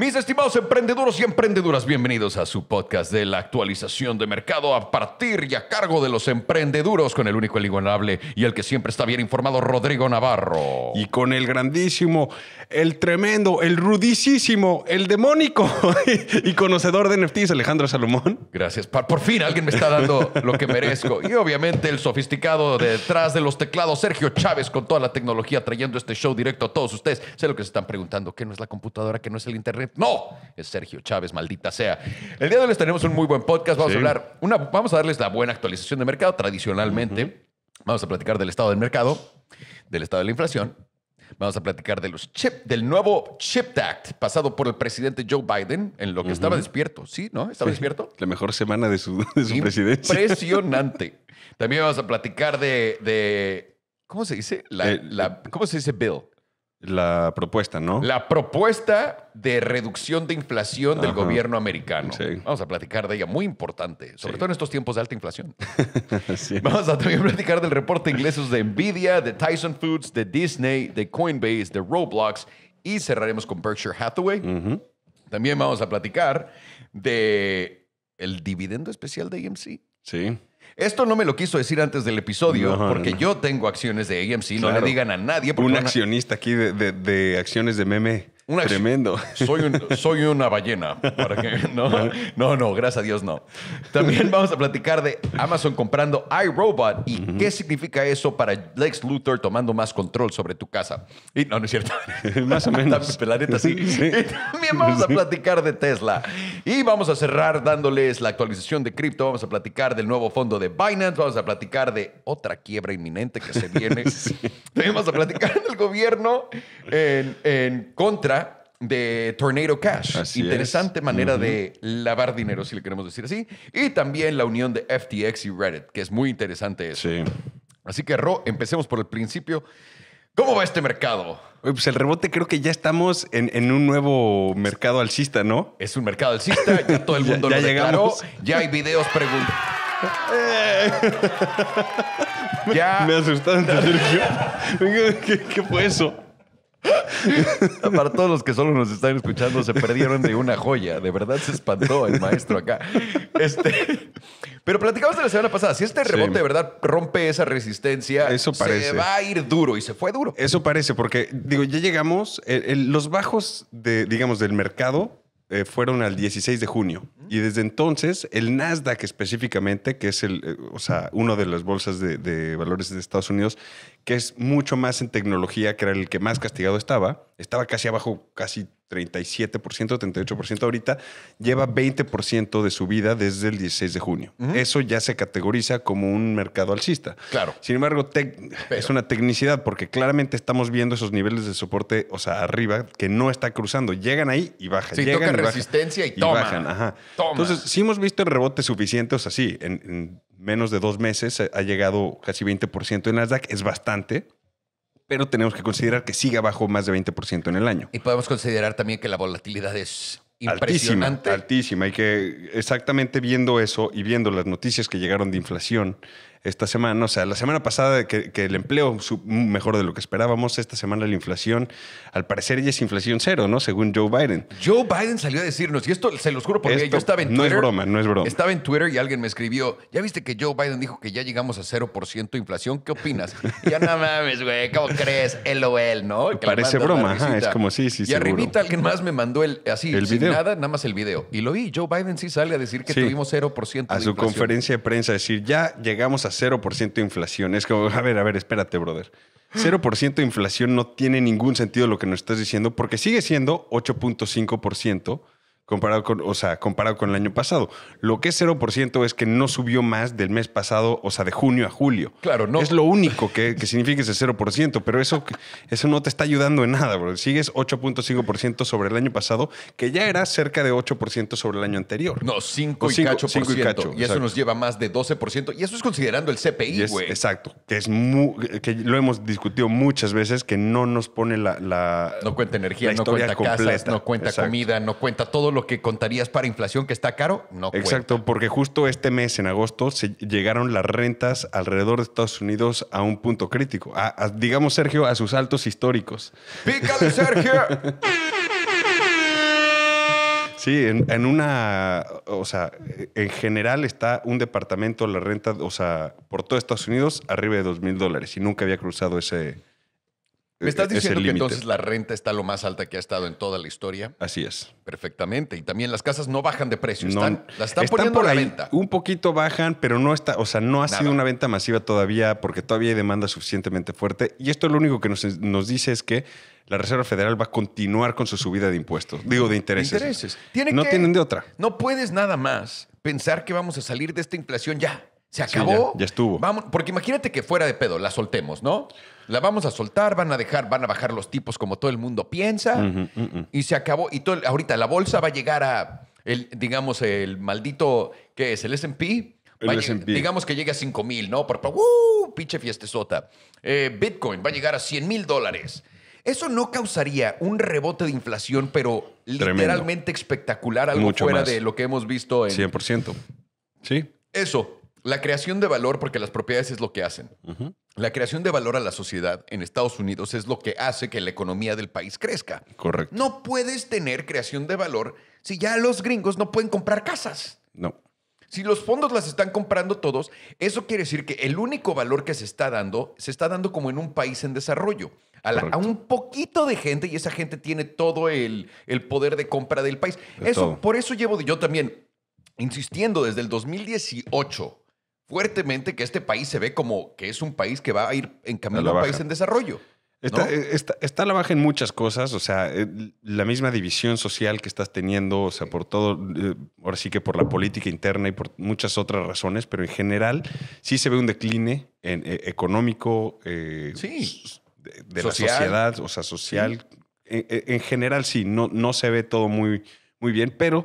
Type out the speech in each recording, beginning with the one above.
Mis estimados emprendeduros y emprendeduras, bienvenidos a su podcast de la actualización de mercado a partir y a cargo de los emprendeduros con el único, el y el que siempre está bien informado, Rodrigo Navarro. Y con el grandísimo, el tremendo, el rudicísimo, el demónico y conocedor de NFTs, Alejandro Salomón. Gracias. Por fin alguien me está dando lo que merezco. Y obviamente el sofisticado detrás de los teclados, Sergio Chávez, con toda la tecnología trayendo este show directo a todos ustedes. Sé lo que se están preguntando, ¿qué no es la computadora? ¿Qué no es el internet? No, es Sergio Chávez, maldita sea. El día de hoy les tenemos un muy buen podcast. Vamos a hablar, vamos a darles la buena actualización de mercado tradicionalmente. Vamos a platicar del estado del mercado, del estado de la inflación. Vamos a platicar de los chip, del nuevo Chip Act pasado por el presidente Joe Biden, en lo que estaba despierto, ¿sí? ¿No? ¿Estaba despierto? La mejor semana de su, presidencia. Impresionante. También vamos a platicar de, ¿cómo se dice? Eh, la, ¿Cómo se dice bill? La propuesta, ¿no? La propuesta de reducción de inflación del gobierno americano. Vamos a platicar de ella, muy importante, sobre todo en estos tiempos de alta inflación. Vamos a también platicar del reporte inglés de Nvidia, de Tyson Foods, de Disney, de Coinbase, de Roblox y cerraremos con Berkshire Hathaway. También vamos a platicar de el dividendo especial de EMC Sí. Esto no me lo quiso decir antes del episodio, porque yo tengo acciones de AMC, no le digan a nadie. Un accionista aquí de acciones de meme. Tremendo. Soy, soy una ballena. ¿no? no, gracias a Dios no. También vamos a platicar de Amazon comprando iRobot y qué significa eso para Lex Luthor tomando más control sobre tu casa. Y no, no es cierto. más o menos. La neta, sí. también vamos a platicar de Tesla. Y vamos a cerrar dándoles la actualización de cripto. Vamos a platicar del nuevo fondo de Binance. Vamos a platicar de otra quiebra inminente que se viene. También vamos a platicar del gobierno en, en contra de Tornado Cash. Interesante manera de lavar dinero, si le queremos decir así. Y también la unión de FTX y Reddit, que es muy interesante eso. Así que, Ro, empecemos por el principio. ¿Cómo va este mercado? Pues el rebote creo que ya estamos en, un nuevo mercado alcista, ¿no? Es un mercado alcista, ya todo el mundo ya, ya lo declaró, ya hay videos preguntando. ya. Me asustaste, Sergio. ¿Qué, ¿Qué fue eso? Para todos los que solo nos están escuchando, se perdieron de una joya. De verdad se espantó el maestro acá. Este, pero platicamos de la semana pasada. Si este rebote de verdad rompe esa resistencia, se va a ir duro y se fue duro. Eso parece, porque digo, ya llegamos. los bajos de, digamos, del mercado eh, fueron al 16 de junio. Y desde entonces, el Nasdaq específicamente, que es el, eh, o sea, uno de las bolsas de, valores de Estados Unidos, que es mucho más en tecnología, que era el que más castigado estaba. Estaba casi abajo, casi 37%, 38% ahorita. Lleva 20% de su vida desde el 16 de junio. Eso ya se categoriza como un mercado alcista. Claro. Sin embargo, es una tecnicidad porque claramente estamos viendo esos niveles de soporte, o sea, arriba, que no está cruzando. Llegan ahí y bajan. Sí, Llegan resistencia y, toman. bajan. Entonces, si hemos visto rebote suficientes o sea, así, en menos de dos meses ha llegado casi 20% en Nasdaq, es bastante, pero tenemos que considerar que sigue abajo más de 20% en el año. Y podemos considerar también que la volatilidad es impresionante. Altísima, altísima. Y que exactamente viendo eso y viendo las noticias que llegaron de inflación esta semana, o sea, la semana pasada que, que el empleo mejor de lo que esperábamos, esta semana la inflación, al parecer ya es inflación cero, ¿no? Según Joe Biden. Joe Biden salió a decirnos, y esto se los juro porque yo estaba en Twitter. No es broma, no es broma. Estaba en Twitter y alguien me escribió, ya viste que Joe Biden dijo que ya llegamos a 0% inflación, ¿qué opinas? ya no mames, güey, ¿cómo crees? LOL, ¿no? Parece broma, es como sí, sí, Y arribita alguien más me mandó el, así, sin nada, nada más el video. Y lo vi, Joe Biden sí sale a decir que tuvimos 0% de A su conferencia de prensa, decir, ya llegamos a 0% de inflación. Es como, a ver, a ver, espérate, brother. 0% de inflación no tiene ningún sentido lo que nos estás diciendo porque sigue siendo 8.5% comparado con, o sea, comparado con el año pasado. Lo que es 0% es que no subió más del mes pasado, o sea, de junio a julio. Claro, no. Es lo único que, significa ese 0%, pero eso, eso no te está ayudando en nada, bro. Sigues 8.5% sobre el año pasado, que ya era cerca de 8% sobre el año anterior. No, 5 y, cinco, y eso nos lleva más de 12%. Y eso es considerando el CPI, güey. Exacto. Que, es que lo hemos discutido muchas veces, que no nos pone la... no cuenta energía, no cuenta no cuenta comida, no cuenta todo lo que contarías para inflación que está caro, no cuenta. Exacto, porque justo este mes, en agosto, se llegaron las rentas alrededor de Estados Unidos a un punto crítico. digamos, Sergio, a sus altos históricos. ¡Pícale, Sergio! Sí, en, una, o sea, en general está un departamento, la renta, o sea, por todo Estados Unidos, arriba de dos mil dólares y nunca había cruzado ese, ¿Me estás diciendo que entonces la renta está lo más alta que ha estado en toda la historia? Así es. Perfectamente. Y también las casas no bajan de precio. están, las están, por la venta. Un poquito bajan, pero no está, o sea, no ha sido una venta masiva todavía porque todavía hay demanda suficientemente fuerte. Y esto lo único que nos, dice es que la Reserva Federal va a continuar con su subida de impuestos, digo, de intereses. intereses. no tienen de otra. No puedes nada más pensar que vamos a salir de esta inflación ya. Se acabó. ya, estuvo. Vamos, porque imagínate que fuera de pedo, la soltemos, ¿no? La vamos a soltar, van a dejar, van a bajar los tipos como todo el mundo piensa. Y se acabó. Y ahorita la bolsa va a llegar a, digamos, el maldito, ¿qué es? El SP. digamos que llegue a 5 mil, ¿no? Por, por uh, pinche fiestesota. Eh, Bitcoin va a llegar a 100 mil dólares. Eso no causaría un rebote de inflación, pero literalmente espectacular, algo fuera de lo que hemos visto en. 100%. Sí. Eso. La creación de valor, porque las propiedades es lo que hacen. La creación de valor a la sociedad en Estados Unidos es lo que hace que la economía del país crezca. Correcto. No puedes tener creación de valor si ya los gringos no pueden comprar casas. No. Si los fondos las están comprando todos, eso quiere decir que el único valor que se está dando, se está dando como en un país en desarrollo. A, un poquito de gente y esa gente tiene todo el, poder de compra del país. eso, por eso llevo yo también insistiendo desde el 2018 fuertemente que este país se ve como que es un país que va a ir en camino a un país en desarrollo. Eh, está, a la baja en muchas cosas, o sea, eh, la misma división social que estás teniendo, o sea, por todo, eh, ahora sí que por la política interna y por muchas otras razones, pero en general sí se ve un decline económico, de, la sociedad, o sea, social. En, general sí, no, no se ve todo muy, muy bien, pero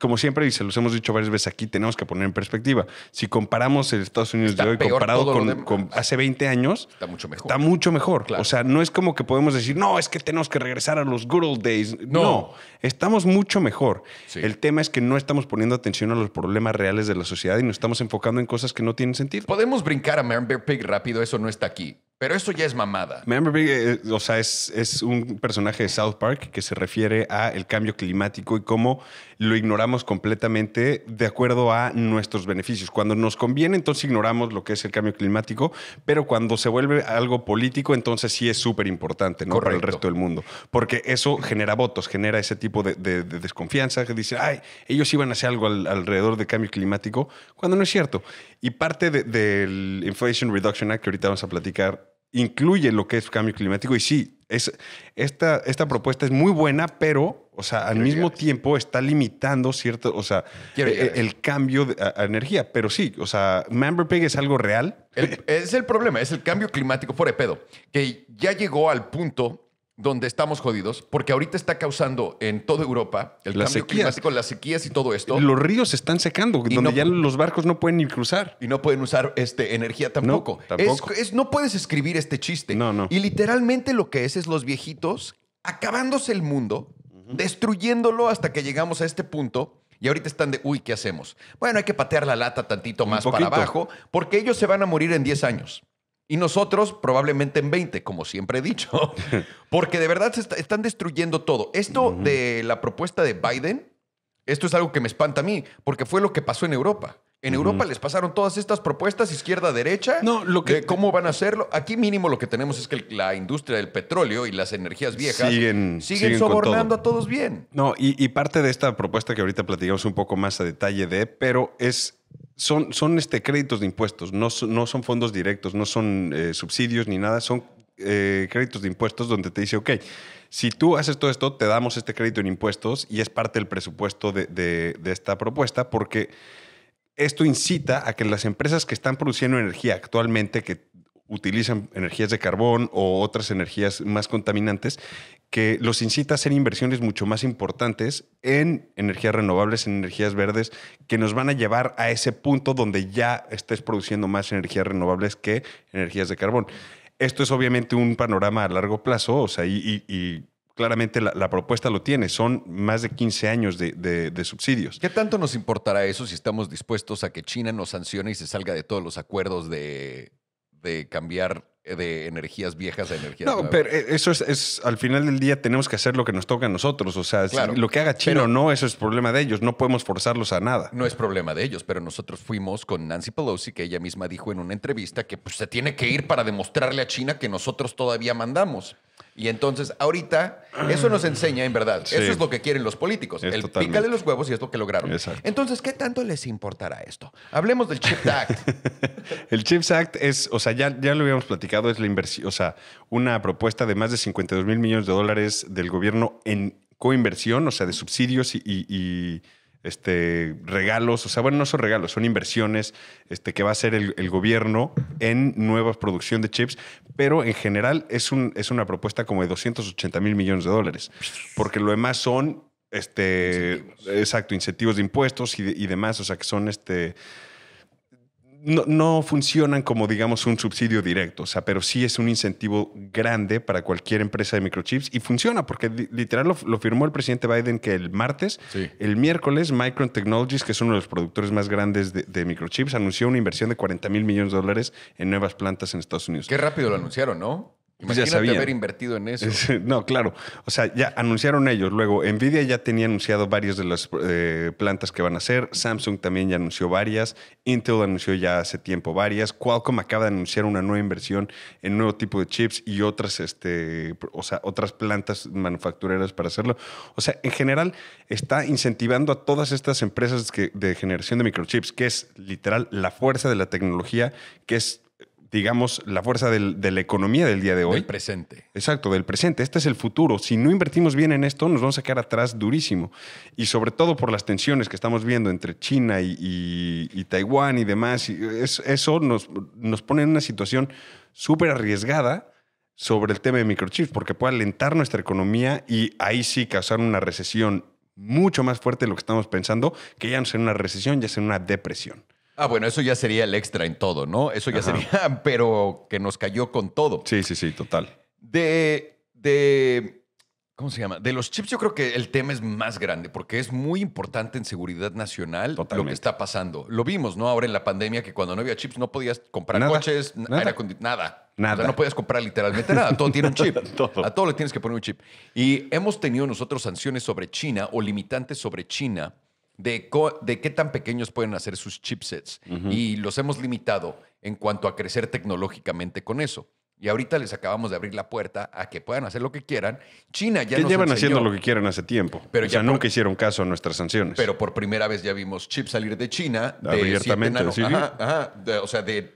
como siempre, y se los hemos dicho varias veces aquí, tenemos que poner en perspectiva. Si comparamos el Estados Unidos de hoy comparado con, hace 20 años, está mucho mejor. Está mucho mejor. O sea, no es como que podemos decir, no, es que tenemos que regresar a los good old days. No, estamos mucho mejor. El tema es que no estamos poniendo atención a los problemas reales de la sociedad y nos estamos enfocando en cosas que no tienen sentido. Podemos brincar a Member Pig rápido, eso no está aquí. Pero eso ya es mamada. Member eh, Pig, eh, o sea, es, un personaje de South Park que se refiere a el cambio climático y cómo lo ignoramos completamente de acuerdo a nuestros beneficios. Cuando nos conviene, entonces ignoramos lo que es el cambio climático, pero cuando se vuelve algo político, entonces sí es súper importante ¿no? para el resto del mundo, porque eso genera votos, genera ese tipo de, desconfianza que dice, ay, ellos iban a hacer algo alrededor del cambio climático, cuando no es cierto. Y parte del Inflation Reduction Act, que ahorita vamos a platicar, incluye lo que es cambio climático y sí, es, esta, esta propuesta es muy buena, pero, o sea, al mismo tiempo está limitando cierto, o sea, eh, el, cambio de energía. Pero sí, o sea, Pig es algo real. es el problema, es el cambio climático, por pedo, que ya llegó al punto donde estamos jodidos, porque ahorita está causando en toda Europa el cambio climático, las sequías y todo esto. Los ríos se están secando, donde ya los barcos no pueden ni cruzar. Y no pueden usar este, energía tampoco. No, no puedes escribir este chiste. Y literalmente lo que es es los viejitos acabándose el mundo, destruyéndolo hasta que llegamos a este punto. Y ahorita están de, uy, ¿qué hacemos? Bueno, hay que patear la lata tantito más para abajo, porque ellos se van a morir en 10 años. Y nosotros probablemente en 20, como siempre he dicho, porque de verdad se están destruyendo todo. Esto de la propuesta de Biden, esto es algo que me espanta a mí, porque fue lo que pasó en Europa. En Europa les pasaron todas estas propuestas izquierda-derecha no, de cómo van a hacerlo. Aquí mínimo lo que tenemos es que la industria del petróleo y las energías viejas siguen, siguen, sobornando a todos bien. No, y, y, parte de esta propuesta que ahorita platicamos un poco más a detalle de, pero es son, son este, créditos de impuestos, no, no son fondos directos, no son eh, subsidios ni nada, son eh, créditos de impuestos donde te dice, ok, si tú haces todo esto, te damos este crédito en impuestos y es parte del presupuesto de, de esta propuesta porque esto incita a que las empresas que están produciendo energía actualmente, que utilizan energías de carbón o otras energías más contaminantes, que los incita a hacer inversiones mucho más importantes en energías renovables, en energías verdes, que nos van a llevar a ese punto donde ya estés produciendo más energías renovables que energías de carbón. Esto es obviamente un panorama a largo plazo, o sea, y, claramente la, propuesta lo tiene, son más de 15 años de, subsidios. ¿Qué tanto nos importará eso si estamos dispuestos a que China nos sancione y se salga de todos los acuerdos de de cambiar eh, de energías viejas a energías No, pero eh, eso es, es, al final del día tenemos que hacer lo que nos toca a nosotros. O sea, lo que haga China o no, eso es problema de ellos. No podemos forzarlos a nada. No es problema de ellos, pero nosotros fuimos con Nancy Pelosi, que ella misma dijo en una entrevista que pues, se tiene que ir para demostrarle a China que nosotros todavía mandamos. Y entonces, ahorita, eso nos enseña, en verdad. Eso es lo que quieren los políticos. el pícale los huevos y es lo que lograron. Entonces, ¿qué tanto les importará esto? Hablemos del Chips Act. el Chips Act es, o sea, ya, ya lo habíamos platicado, es la inversión, o sea, una propuesta de más de 52 mil millones de dólares del gobierno en coinversión, o sea, de subsidios y este, regalos, o sea, bueno, no son regalos, son inversiones este, que va a hacer el, gobierno en nueva producción de chips, pero en general es, un, es una propuesta como de 280 mil millones de dólares, porque lo demás son, este, exacto, incentivos de impuestos y, y demás, o sea, que son, este, no, funcionan como, digamos, un subsidio directo, o sea, pero sí es un incentivo grande para cualquier empresa de microchips y funciona porque literal lo, firmó el presidente Biden que el martes, el miércoles, Micron Technologies, que es uno de los productores más grandes de, de microchips, anunció una inversión de 40 mil millones de dólares en nuevas plantas en Estados Unidos. Qué rápido lo anunciaron, ¿no? Imagínate haber invertido en eso. No, claro. O sea, ya anunciaron ellos. Luego, Nvidia ya tenía anunciado varias de las eh, plantas que van a hacer. Samsung también ya anunció varias. Intel anunció ya hace tiempo varias. Qualcomm acaba de anunciar una nueva inversión en nuevo tipo de chips y otras, este, o sea, otras plantas manufactureras para hacerlo. O sea, en general, está incentivando a todas estas empresas de generación de microchips, que es literal la fuerza de la tecnología, que es digamos, la fuerza de la economía del día de hoy. Del presente. Exacto, del presente. Este es el futuro. Si no invertimos bien en esto, nos vamos a quedar atrás durísimo. Y sobre todo por las tensiones que estamos viendo entre China y, y Taiwán y demás, eso nos, nos pone en una situación súper arriesgada sobre el tema de microchips, porque puede alentar nuestra economía y ahí sí causar una recesión mucho más fuerte de lo que estamos pensando, que ya no sea una recesión, ya sea una depresión. Ah, bueno, eso ya sería el extra en todo, ¿no? Eso ya sería, pero que nos cayó con todo. Sí, sí, sí, total. De, de, ¿cómo se llama? De los chips yo creo que el tema es más grande porque es muy importante en seguridad nacional lo que está pasando. Lo vimos, ¿no? Ahora en la pandemia que cuando no había chips no podías comprar coches, nada. nada. Nada. no podías comprar literalmente nada. Todo tiene un chip. A todo le tienes que poner un chip. Y hemos tenido nosotros sanciones sobre China o limitantes sobre China de, qué tan pequeños pueden hacer sus chipsets y los hemos limitado en cuanto a crecer tecnológicamente con eso. Y ahorita les acabamos de abrir la puerta a que puedan hacer lo que quieran. China ya llevan haciendo lo que quieren hace tiempo. Pero ya sea, nunca hicieron caso a nuestras sanciones. Pero por primera vez ya vimos chips salir de China. De Abiertamente. o sea, de,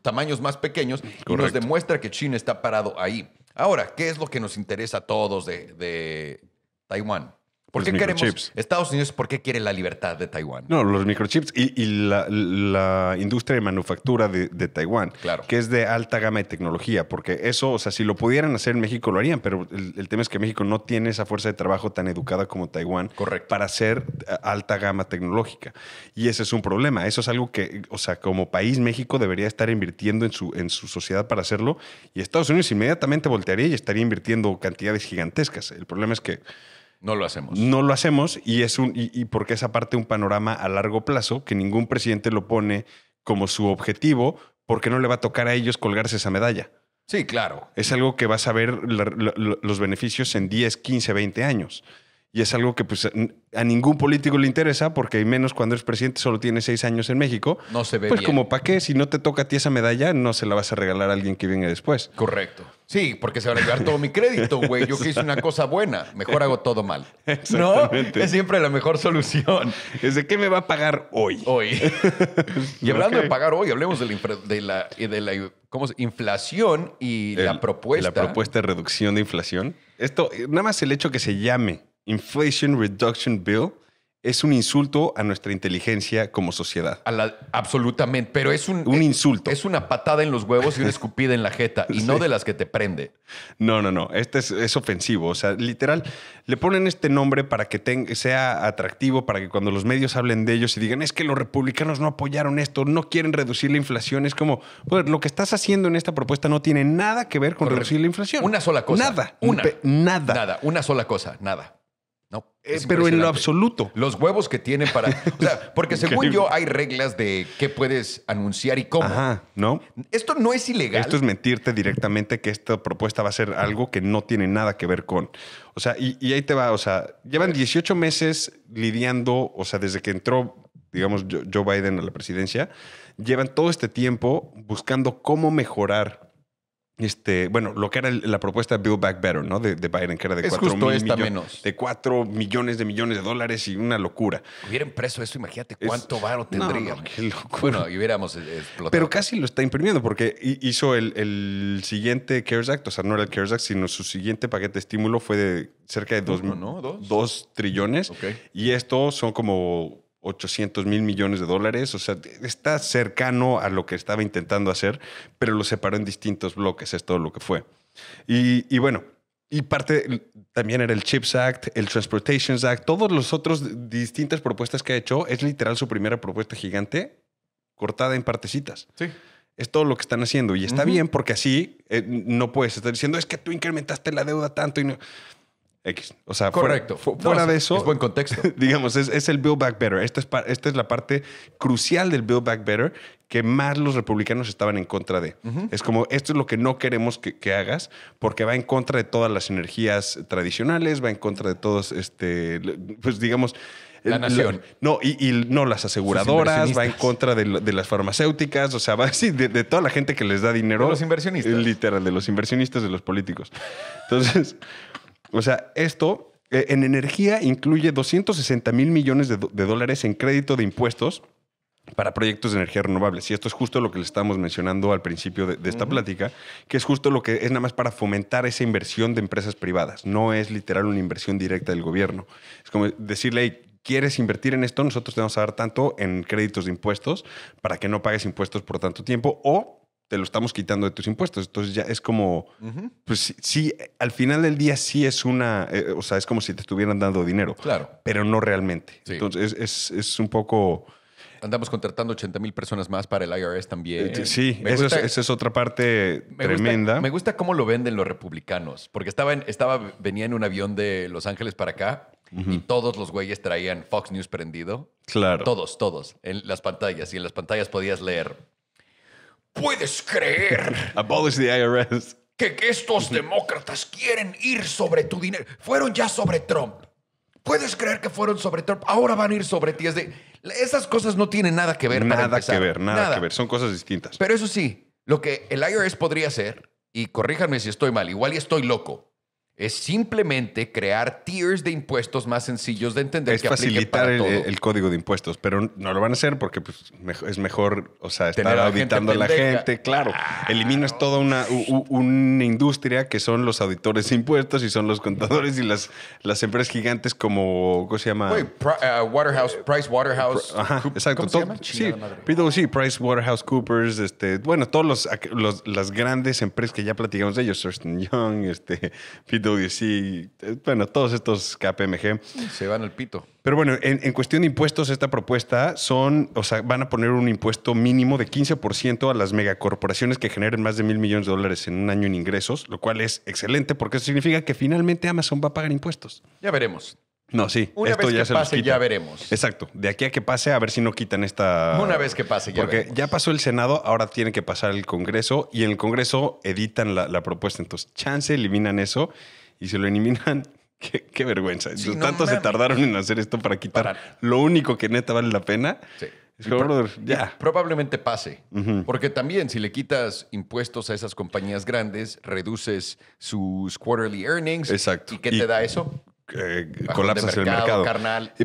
tamaños más pequeños. Y nos demuestra que China está parado ahí. Ahora, ¿qué es lo que nos interesa a todos de Taiwán? ¿Por qué queremos Estados Unidos? ¿Por qué quiere la libertad de Taiwán? No, los microchips y, la, industria de manufactura de, Taiwán, claro. que es de alta gama de tecnología, porque eso, o sea, si lo pudieran hacer en México lo harían, pero el, tema es que México no tiene esa fuerza de trabajo tan educada como Taiwán Correcto. para hacer eh, alta gama tecnológica. Y ese es un problema. Eso es algo que, o sea, como país México debería estar invirtiendo en su, en su sociedad para hacerlo y Estados Unidos inmediatamente voltearía y estaría invirtiendo cantidades gigantescas. El problema es que no lo hacemos. No lo hacemos y es un y, porque es aparte un panorama a largo plazo que ningún presidente lo pone como su objetivo porque no le va a tocar a ellos colgarse esa medalla. Sí, claro. Es algo que vas a ver los beneficios en 10, 15, 20 años. Y es algo que pues, a ningún político le interesa, porque menos cuando eres presidente solo tiene seis años en México. No se ve. Pues como para qué, si no te toca a ti esa medalla, no se la vas a regalar a alguien que viene después. Correcto. Sí, porque se va a llevar todo mi crédito, güey. Yo que hice una cosa buena, mejor hago todo mal. No, es siempre la mejor solución. ¿Es de qué me va a pagar hoy? Hoy. y hablando de pagar hoy, hablemos de la, de la, inflación y la propuesta. La propuesta de reducción de inflación. Esto, eh, nada más el hecho que se llame Inflation Reduction Bill es un insulto a nuestra inteligencia como sociedad. absolutamente, pero es un, insulto. Es, una patada en los huevos y una escupida en la jeta, y no de las que te prende. No, no, no, este es, ofensivo. O sea, literal, le ponen este nombre para que sea atractivo, para que cuando los medios hablen de ellos y digan, es que los republicanos no apoyaron esto, no quieren reducir la inflación, es como, lo que estás haciendo en esta propuesta no tiene nada que ver con reducir la inflación. Una sola cosa. Nada. Una. Nada. Nada, una sola cosa, nada. No. Eh, pero en lo absoluto. Los huevos que tienen para. O sea, porque según yo hay reglas de qué puedes anunciar y cómo. ¿no? Esto no es ilegal. Esto es mentirte directamente que esta propuesta va a ser algo que no tiene nada que ver con. O sea, y, y ahí te va. O sea, llevan 18 meses lidiando, o sea, desde que entró, digamos, Joe Biden a la presidencia, llevan todo este tiempo buscando cómo mejorar este, bueno, lo que era la propuesta Build Back Better, ¿no? De, Biden, que era de es 4 mil millones, menos. de 4 millones de millones de dólares y una locura. Hubieran preso eso, imagínate cuánto es, varo tendría. qué locura. Bueno, y hubiéramos eh, explotado. Pero casi lo está imprimiendo porque hizo el, el, siguiente CARES Act, o sea, no era el CARES Act, sino su siguiente paquete de estímulo fue de cerca de 2 ¿no? ¿Dos? Dos trillones. Y estos son como 800 mil millones de dólares, o sea, está cercano a lo que estaba intentando hacer, pero lo separó en distintos bloques, es todo lo que fue. Y, bueno, y parte también era el Chips Act, el Transportation Act, todos los otros distintas propuestas que ha hecho, es literal su primera propuesta gigante cortada en partecitas. Sí. Es todo lo que están haciendo y está bien porque así eh, no puedes estar diciendo es que tú incrementaste la deuda tanto y no o sea, Correcto. fuera, de eso. Es buen contexto. digamos, es, es, el Build Back Better. Esta es, esta es la parte crucial del Build Back Better que más los republicanos estaban en contra de. Es como, esto es lo que no queremos que, que, hagas porque va en contra de todas las energías tradicionales, va en contra de todos, este, pues digamos... La nación. no, y, no, las aseguradoras, va en contra de, las farmacéuticas, o sea, va así de, de, toda la gente que les da dinero. De los inversionistas. Literal, de los inversionistas, de los políticos. Entonces, o sea, esto eh, en energía incluye 260 mil millones de, dólares en crédito de impuestos para proyectos de energía renovables. Y esto es justo lo que le estábamos mencionando al principio de, esta plática, que es justo lo que es nada más para fomentar esa inversión de empresas privadas. No es literal una inversión directa del gobierno. Es como decirle, ¿quieres invertir en esto? Nosotros te vamos a dar tanto en créditos de impuestos para que no pagues impuestos por tanto tiempo o te lo estamos quitando de tus impuestos. Entonces ya es como, pues sí, al final del día sí es una, eh, o sea, es como si te estuvieran dando dinero. Claro. Pero no realmente. Entonces es, un poco... Andamos contratando 80 mil personas más para el IRS también. Eh, sí, esa es otra parte tremenda. me gusta cómo lo venden los republicanos, porque estaba, estaba venía en un avión de Los Ángeles para acá y todos los güeyes traían Fox News prendido. Claro. Todos, todos, en las pantallas. Y en las pantallas podías leer ¿Puedes creer? Que, estos demócratas quieren ir sobre tu dinero. Fueron ya sobre Trump. ¿Puedes creer que fueron sobre Trump? Ahora van a ir sobre ti. de, esas cosas no tienen nada que ver. Nada que ver, nada, que ver. Son cosas distintas. Pero eso sí, lo que el IRS podría hacer, y corríjanme si estoy mal, igual y estoy loco, es simplemente crear tiers de impuestos más sencillos de entender. Es que facilitar el, el, código de impuestos, pero no lo van a hacer porque pues, es mejor, o sea, estar auditando a la gente. claro, ah. eliminas toda una, una industria que son los auditores de impuestos y son los contadores y las, las empresas gigantes como, ¿cómo se llama? Uh, Waterhouse, eh, Price Waterhouse. exacto. ¿cómo se llama? Sí, Price Waterhouse Coopers, este, bueno, todos los, las grandes empresas que ya platicamos de ellos, Surston Young, este, Sí, eh, bueno, todos estos KPMG. Se van al pito. Pero bueno, en, en, cuestión de impuestos, esta propuesta son, o sea, van a poner un impuesto mínimo de 15% a las megacorporaciones que generen más de mil millones de dólares en un año en ingresos, lo cual es excelente porque eso significa que finalmente Amazon va a pagar impuestos. Ya veremos. No, sí. Una vez que pase ya veremos. Exacto. De aquí a que pase, a ver si no quitan esta... Una vez que pase ya Porque ya pasó el Senado, ahora tiene que pasar el Congreso y en el Congreso editan la, propuesta. Entonces, chance, eliminan eso y se lo eliminan, qué, vergüenza. Tanto se tardaron en hacer esto para quitar lo único que neta vale la pena. Sí. ya. Probablemente pase. Porque también, si le quitas impuestos a esas compañías grandes, reduces sus quarterly earnings. Exacto. ¿Y qué te da eso? Eh, colapsas el mercado.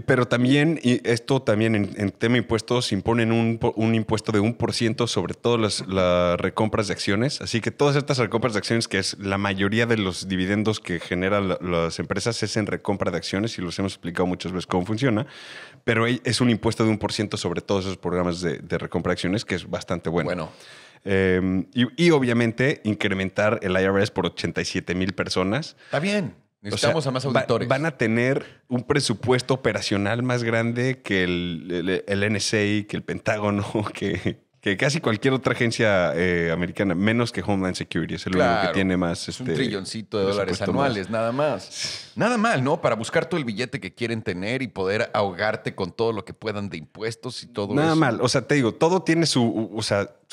Pero también, y esto también en, tema de impuestos, imponen un, impuesto de un por ciento sobre todas las, recompras de acciones. Así que todas estas recompras de acciones, que es la mayoría de los dividendos que generan las empresas, es en recompra de acciones y los hemos explicado muchas veces cómo funciona. Pero es un impuesto de un por ciento sobre todos esos programas de, recompra de acciones, que es bastante bueno. Bueno. Em, y, y, obviamente incrementar el IRS por 87 mil personas. Está bien. Necesitamos a más auditores. van a tener un presupuesto operacional más grande que el, el, NSA, que el Pentágono, que, que casi cualquier otra agencia eh, americana, menos que Homeland Security, es el único que tiene más. un este, trilloncito de dólares anuales, nada más. Nada mal, ¿no? Para buscar todo el billete que quieren tener y poder ahogarte con todo lo que puedan de impuestos y todo eso. Nada mal. O sea, te digo, todo tiene su. O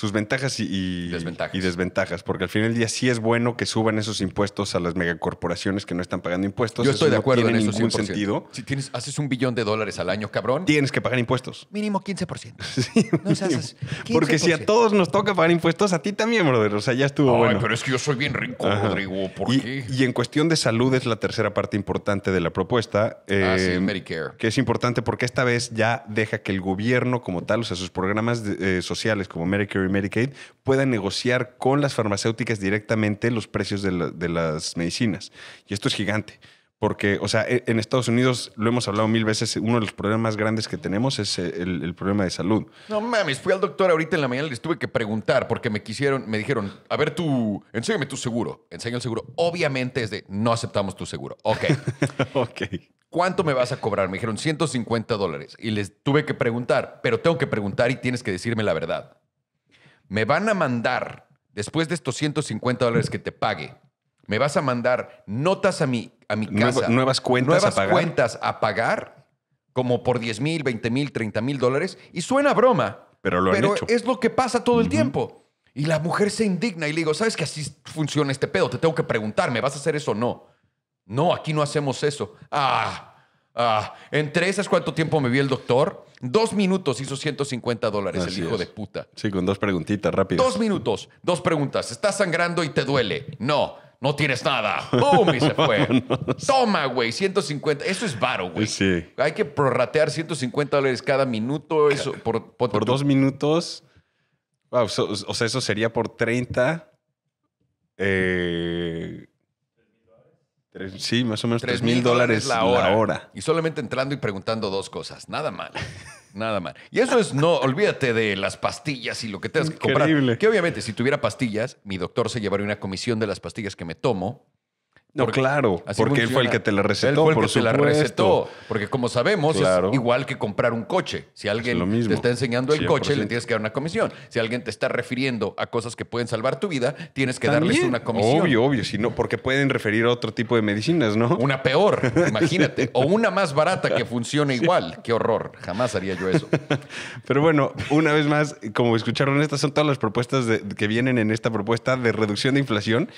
sus ventajas y, desventajas. porque al final del día sí es bueno que suban esos impuestos a las megacorporaciones que no están pagando impuestos. Yo estoy de acuerdo en eso, ningún sentido. Si tienes, haces un billón de dólares al año, cabrón. Tienes que pagar impuestos. Mínimo 15%. sí, no haces Porque si a todos nos toca pagar impuestos, a ti también, brother. O sea, ya estuvo Ay, pero es que yo soy bien rico, Rodrigo. ¿Por y, qué? Y en cuestión de salud es la tercera parte importante de la propuesta. Eh, ah, sí, Medicare. Que es importante porque esta vez ya deja que el gobierno como tal, o sea, sus programas eh, sociales como Medicare Medicaid puedan negociar con las farmacéuticas directamente los precios de, las medicinas. Y esto es gigante. Porque, o sea, e, en Estados Unidos, lo hemos hablado mil veces, uno de los problemas más grandes que tenemos es eh, el, problema de salud. No mames, fui al doctor ahorita en la mañana, les tuve que preguntar porque me quisieron, me dijeron, a ver tú, enséñame tu seguro, Enseño el seguro. Obviamente es de, no aceptamos tu seguro. Ok. ok. ¿Cuánto me vas a cobrar? Me dijeron 150 dólares. Y les tuve que preguntar, pero tengo que preguntar y tienes que decirme la verdad me van a mandar, después de estos 150 dólares que te pague, me vas a mandar notas a mi, a casa. Nuevas cuentas a pagar. cuentas a pagar, como por 10 mil, 20 mil, 30 mil dólares. Y suena broma. Pero lo han hecho. es lo que pasa todo el tiempo. Y la mujer se indigna y le digo, ¿sabes que así funciona este pedo? Te tengo que preguntar, ¿me vas a hacer eso o no? No, aquí no hacemos eso. Ah, ah. Entre esas, ¿cuánto tiempo me vi el doctor? Dos minutos hizo 150 dólares el hijo de puta. Sí, con dos preguntitas rápidas. Dos minutos, dos preguntas. ¿Estás sangrando y te duele? No. No tienes nada. ¡Boom! Y se fue. Toma, güey. 150. Eso es varo, güey. Sí. Hay que prorratear 150 dólares cada minuto. Eso, por, dos minutos. o sea, eso sería por 30. Eh, sí, más o menos 3 mil dólares la hora. Y solamente entrando y preguntando dos cosas. Nada mal. Nada mal. Y eso es, no, olvídate de las pastillas y lo que tengas que Increíble. comprar. Que obviamente, si tuviera pastillas, mi doctor se llevaría una comisión de las pastillas que me tomo no, claro, porque él fue el que te la recetó. por que la recetó. Porque como sabemos, es igual que comprar un coche. Si alguien te está enseñando el coche, le tienes que dar una comisión. Si alguien te está refiriendo a cosas que pueden salvar tu vida, tienes que darles una comisión. Obvio, obvio, porque pueden referir a otro tipo de medicinas, ¿no? Una peor, imagínate. o una más barata que funcione igual. Qué horror. Jamás haría yo eso. Pero bueno, una vez más, como escucharon, estas son todas las propuestas que vienen en esta propuesta de reducción de inflación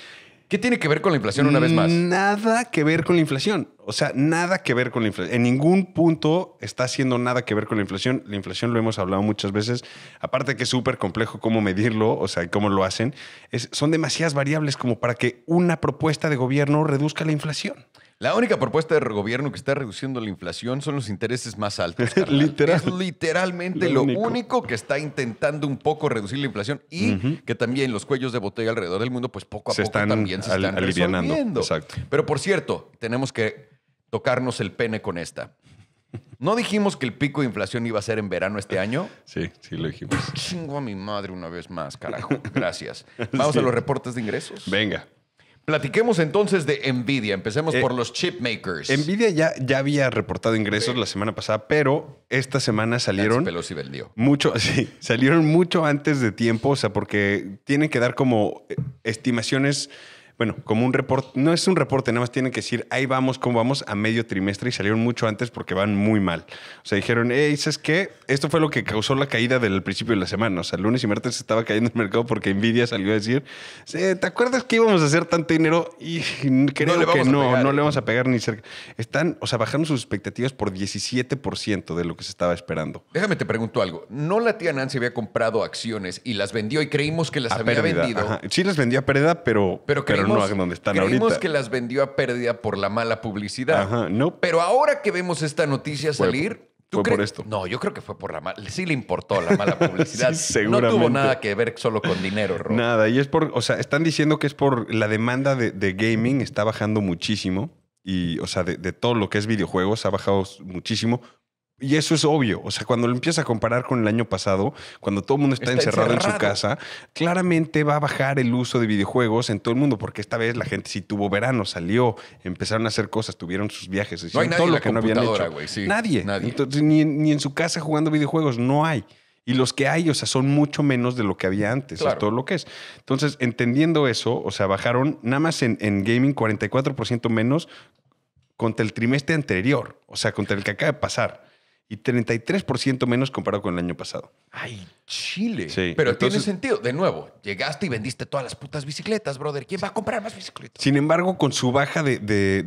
¿Qué tiene que ver con la inflación una vez más? Nada que ver con la inflación. O sea, nada que ver con la inflación. En ningún punto está haciendo nada que ver con la inflación. La inflación lo hemos hablado muchas veces. Aparte que es súper complejo cómo medirlo, o sea, cómo lo hacen. son demasiadas variables como para que una propuesta de gobierno reduzca la inflación. La única propuesta de gobierno que está reduciendo la inflación son los intereses más altos. Literal. Es literalmente lo, único. que está intentando un poco reducir la inflación y que también los cuellos de botella alrededor del mundo, pues poco a poco también se están aliviando. Exacto. Pero por cierto, tenemos que tocarnos el pene con esta. ¿No dijimos que el pico de inflación iba a ser en verano este año? Sí, sí lo dijimos. Chingo a mi madre una vez más, carajo. Gracias. Vamos a los reportes de ingresos. Venga. Platiquemos entonces de Nvidia. Empecemos eh, por los chipmakers. Nvidia ya, ya había reportado ingresos la semana pasada, pero esta semana salieron. Pelos Mucho, sí, salieron mucho antes de tiempo, o sea, porque tienen que dar como eh, estimaciones bueno, como un reporte, no es un reporte, nada más tienen que decir, ahí vamos, cómo vamos a medio trimestre y salieron mucho antes porque van muy mal. O sea, dijeron, hey, ¿sabes qué? Esto fue lo que causó la caída del principio de la semana. O sea, lunes y martes estaba cayendo el mercado porque Nvidia salió a decir, ¿te acuerdas que íbamos a hacer tanto dinero? Y creo que no, no le vamos a pegar ni cerca. Están, o sea, bajaron sus expectativas por 17% de lo que se estaba esperando. Déjame te pregunto algo. ¿No la tía Nancy había comprado acciones y las vendió y creímos que las había vendido? Sí las vendió a pérdida, pero pero no donde están creímos que las vendió a pérdida por la mala publicidad. Ajá, no. Pero ahora que vemos esta noticia salir, fue, por esto. No, yo creo que fue por la mala. Sí le importó la mala publicidad. seguramente. No tuvo nada que ver solo con dinero, Rob. Nada, y es por, o sea, están diciendo que es por la demanda de, gaming está bajando muchísimo y, o sea, de, de, todo lo que es videojuegos ha bajado muchísimo y eso es obvio. O sea, cuando lo empiezas a comparar con el año pasado, cuando todo el mundo está, encerrado, en su casa, claramente va a bajar el uso de videojuegos en todo el mundo, porque esta vez la gente sí tuvo verano, salió, empezaron a hacer cosas, tuvieron sus viajes, no todo lo que no habían hecho. nadie. nadie. ni, en su casa jugando videojuegos, no hay. Y los que hay, o sea, son mucho menos de lo que había antes, es todo lo que es. Entonces, entendiendo eso, o sea, bajaron nada más en, en gaming 44% menos contra el trimestre anterior, o sea, contra el que acaba de pasar y 33% menos comparado con el año pasado. Ay, Chile. Pero tiene sentido. De nuevo, llegaste y vendiste todas las putas bicicletas, brother. ¿Quién va a comprar más bicicletas? Sin embargo, con su baja de,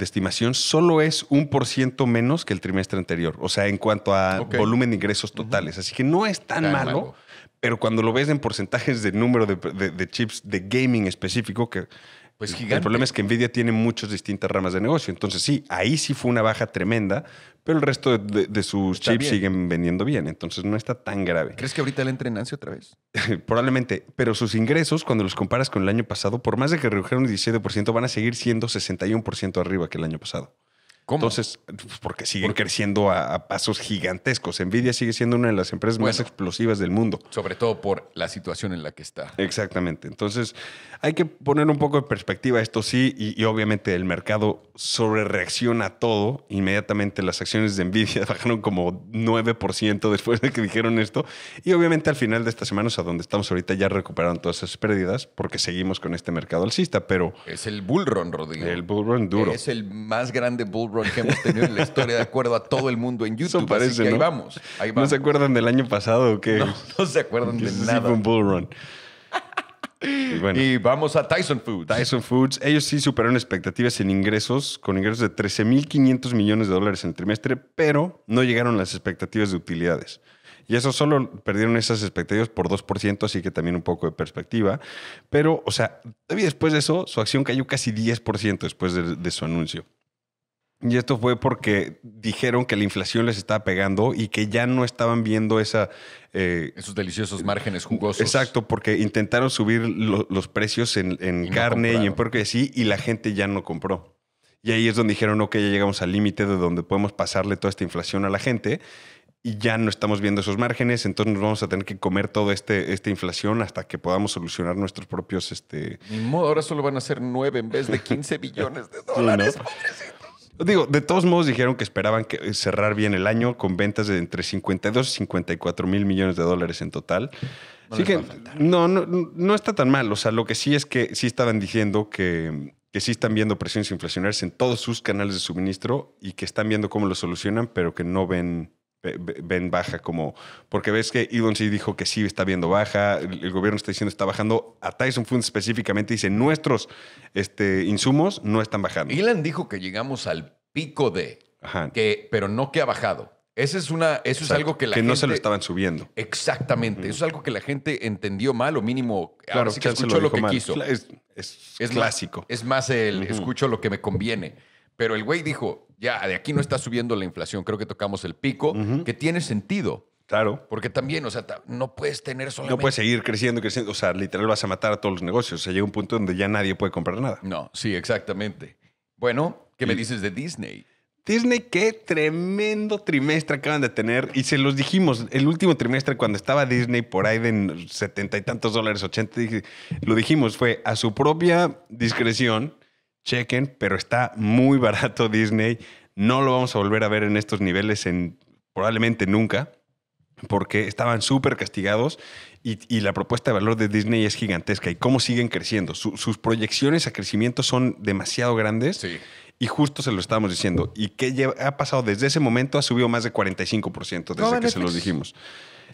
estimación, solo es un por ciento menos que el trimestre anterior. O sea, en cuanto a volumen de ingresos totales. Así que no es tan, malo. pero cuando lo ves en porcentajes de número de, chips de gaming específico, que pues el problema es que Nvidia tiene muchas distintas ramas de negocio. Entonces, sí, ahí sí fue una baja tremenda, pero el resto de, sus chips siguen vendiendo bien. Entonces, no está tan grave. ¿Crees que ahorita le entre Nancy otra vez? Probablemente, pero sus ingresos, cuando los comparas con el año pasado, por más de que redujeron un 17%, van a seguir siendo 61% arriba que el año pasado. ¿Cómo? Entonces, pues, porque siguen creciendo a, pasos gigantescos. Nvidia sigue siendo una de las empresas más explosivas del mundo. Sobre todo por la situación en la que está. Exactamente. Entonces, hay que poner un poco de perspectiva esto sí, y, obviamente el mercado sobre reacciona a todo. Inmediatamente las acciones de Nvidia bajaron como 9% después de que dijeron esto. Y obviamente al final de esta semana, o sea, donde estamos ahorita, ya recuperaron todas esas pérdidas porque seguimos con este mercado alcista, pero... Es el bullrun, run, Rodrigo. El bullrun duro. Es el más grande bullrun que hemos tenido en la historia, de acuerdo a todo el mundo en YouTube. parece, que vamos, ¿No se acuerdan del año pasado o qué? No, no se acuerdan de nada. un bull y, vamos a Tyson Foods. Tyson Foods, ellos sí superaron expectativas en ingresos, con ingresos de 13.500 millones de dólares en trimestre, pero no llegaron las expectativas de utilidades. Y eso solo perdieron esas expectativas por 2%, así que también un poco de perspectiva. Pero, o sea, después de eso, su acción cayó casi 10% después de su anuncio. Y esto fue porque dijeron que la inflación les estaba pegando y que ya no estaban viendo esa... Eh, esos deliciosos márgenes jugosos. Exacto, porque intentaron subir los precios en, en carne y en puerco y así, y la gente ya no compró. Y ahí es donde dijeron, ok, ya llegamos al límite de donde podemos pasarle toda esta inflación a la gente y ya no estamos viendo esos márgenes, entonces nos vamos a tener que comer toda este, esta inflación hasta que podamos solucionar nuestros propios... Este... Ni modo, ahora solo van a ser nueve en vez de 15 billones de dólares, Digo, de todos modos dijeron que esperaban eh, cerrar bien el año con ventas de entre 52 y 54 mil millones de dólares en total. No que no, no, no, está tan mal. O sea, lo que sí es que sí estaban diciendo que, que sí están viendo presiones inflacionarias en todos sus canales de suministro y que están viendo cómo lo solucionan, pero que no ven ven baja como, porque ves que Elon sí dijo que sí está viendo baja, el, gobierno está diciendo está bajando, a Tyson Fund específicamente dice nuestros este, insumos no están bajando. Elon dijo que llegamos al pico de, Que, pero no que ha bajado. Esa es una, eso es algo que la gente... no se lo estaban subiendo. Exactamente. Eso es algo que la gente entendió mal o mínimo... Claro, que escuchó lo, que quiso. Es, es, clásico. es más el escucho lo que me conviene. Pero el güey dijo, ya, de aquí no está subiendo la inflación, creo que tocamos el pico, que tiene sentido. Claro. Porque también, o sea, no puedes tener solamente... No puedes seguir creciendo, creciendo. O sea, literal vas a matar a todos los negocios. O sea, llega un punto donde ya nadie puede comprar nada. No, sí, exactamente. Bueno, ¿qué me dices de Disney? Disney, qué tremendo trimestre acaban de tener. Y se los dijimos, el último trimestre cuando estaba Disney por ahí de setenta y tantos dólares, ochenta, lo dijimos, fue a su propia discreción chequen, pero está muy barato Disney. No lo vamos a volver a ver en estos niveles en, probablemente nunca, porque estaban súper castigados y, la propuesta de valor de Disney es gigantesca y cómo siguen creciendo. sus proyecciones a crecimiento son demasiado grandes. Y justo se lo estábamos diciendo. ¿Y qué ha pasado? Desde ese momento ha subido más de 45% desde que se los dijimos.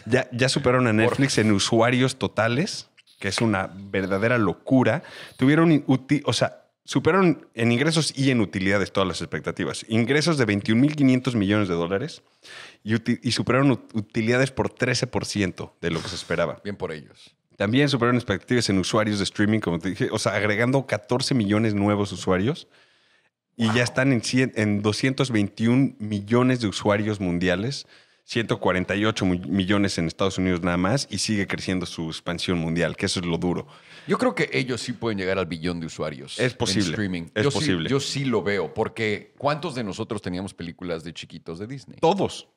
Ya, ya superaron a Netflix en usuarios totales, que es una verdadera locura. Tuvieron, o sea, superaron en ingresos y en utilidades todas las expectativas. Ingresos de 21.500 millones de dólares y, y, superaron utilidades por 13% de lo que se esperaba. Bien por ellos. También superaron expectativas en usuarios de streaming, como te dije, o sea, agregando 14 millones nuevos usuarios. Y ya están en, en 221 millones de usuarios mundiales 148 millones en Estados Unidos nada más y sigue creciendo su expansión mundial, que eso es lo duro. Yo creo que ellos sí pueden llegar al billón de usuarios. Es posible. streaming. Es posible. yo sí lo veo, porque ¿cuántos de nosotros teníamos películas de chiquitos de Disney? Todos.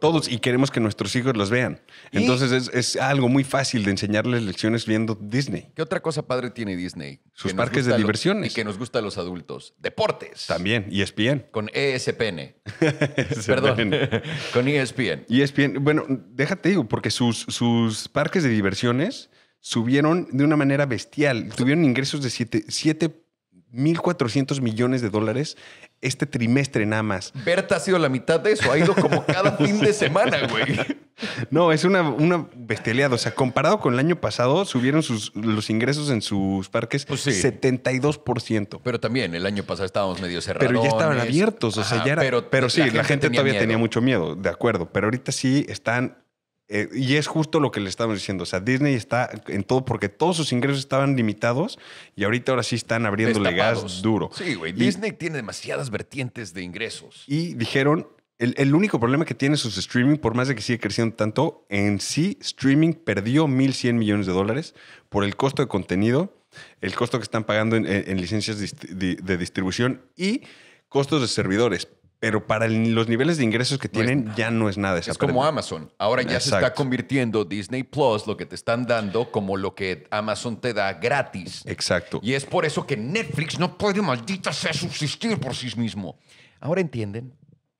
Todos, y queremos que nuestros hijos los vean. Entonces es, algo muy fácil de enseñarles lecciones viendo Disney. ¿Qué otra cosa padre tiene Disney? Sus parques de diversiones. y que nos gusta a los adultos. Deportes. También, ESPN. Con ESPN. Perdón. Con ESPN. ESPN. Bueno, déjate digo, porque sus, sus parques de diversiones subieron de una manera bestial. Tuvieron ingresos de 7.400 millones de dólares este trimestre nada más. Berta ha sido la mitad de eso, ha ido como cada fin de semana, güey. No, es una, una bestialidad. O sea, comparado con el año pasado, subieron sus, los ingresos en sus parques 72%. Pues pero también el año pasado estábamos medio cerrados. Pero ya estaban abiertos, o sea, ya era, Pero, sí, la, gente, todavía tenía mucho miedo, de acuerdo. Pero ahorita sí están eh, y es justo lo que le estamos diciendo. O sea, Disney está en todo porque todos sus ingresos estaban limitados y ahorita ahora sí están abriéndole gas duro. Sí, güey. Disney tiene demasiadas vertientes de ingresos. Y dijeron, el, único problema que tiene sus streaming, por más de que sigue creciendo tanto, en sí streaming perdió 1.100 millones de dólares por el costo de contenido, el costo que están pagando en, licencias de distribución y costos de servidores pero para los niveles de ingresos que tienen ya no es nada. Esa es como Amazon. Ahora ya se está convirtiendo Disney Plus, lo que te están dando, como lo que Amazon te da gratis. Exacto. Y es por eso que Netflix no puede, maldita sea, subsistir por sí mismo. Ahora entienden.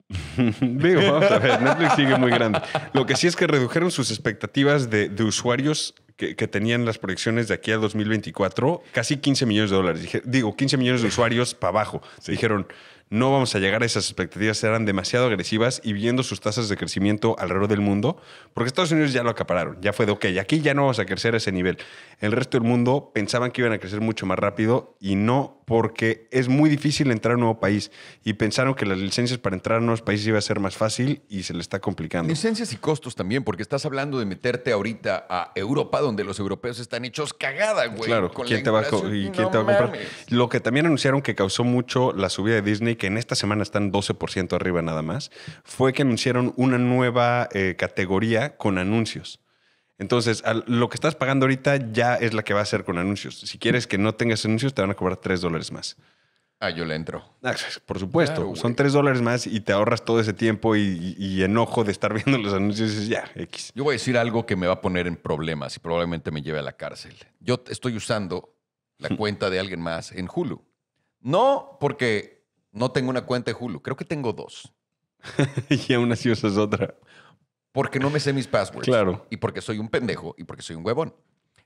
Digo, vamos a ver, Netflix sigue muy grande. Lo que sí es que redujeron sus expectativas de, usuarios que, que, tenían las proyecciones de aquí a 2024, casi 15 millones de dólares. Digo, 15 millones de usuarios para abajo. Se dijeron, no vamos a llegar a esas expectativas, eran demasiado agresivas y viendo sus tasas de crecimiento alrededor del mundo, porque Estados Unidos ya lo acapararon, ya fue de, ok, aquí ya no vamos a crecer a ese nivel. El resto del mundo pensaban que iban a crecer mucho más rápido y no porque es muy difícil entrar a un nuevo país y pensaron que las licencias para entrar a nuevos países iba a ser más fácil y se le está complicando. Licencias y costos también, porque estás hablando de meterte ahorita a Europa, donde los europeos están hechos cagada, güey. Claro, ¿quién, te va, a, comprar? Lo que también anunciaron que causó mucho la subida de Disney que en esta semana están 12% arriba nada más, fue que anunciaron una nueva eh, categoría con anuncios. Entonces, lo que estás pagando ahorita ya es la que va a ser con anuncios. Si quieres que no tengas anuncios, te van a cobrar 3 dólares más. Ah, yo le entro. Ah, por supuesto. Son 3 dólares más y te ahorras todo ese tiempo y, y, enojo de estar viendo los anuncios y dices, ya, X. Yo voy a decir algo que me va a poner en problemas y probablemente me lleve a la cárcel. Yo estoy usando la cuenta de alguien más en Hulu. No porque no tengo una cuenta de Hulu, creo que tengo dos. y aún así usas otra. Porque no me sé mis passwords. Claro. Y porque soy un pendejo y porque soy un huevón.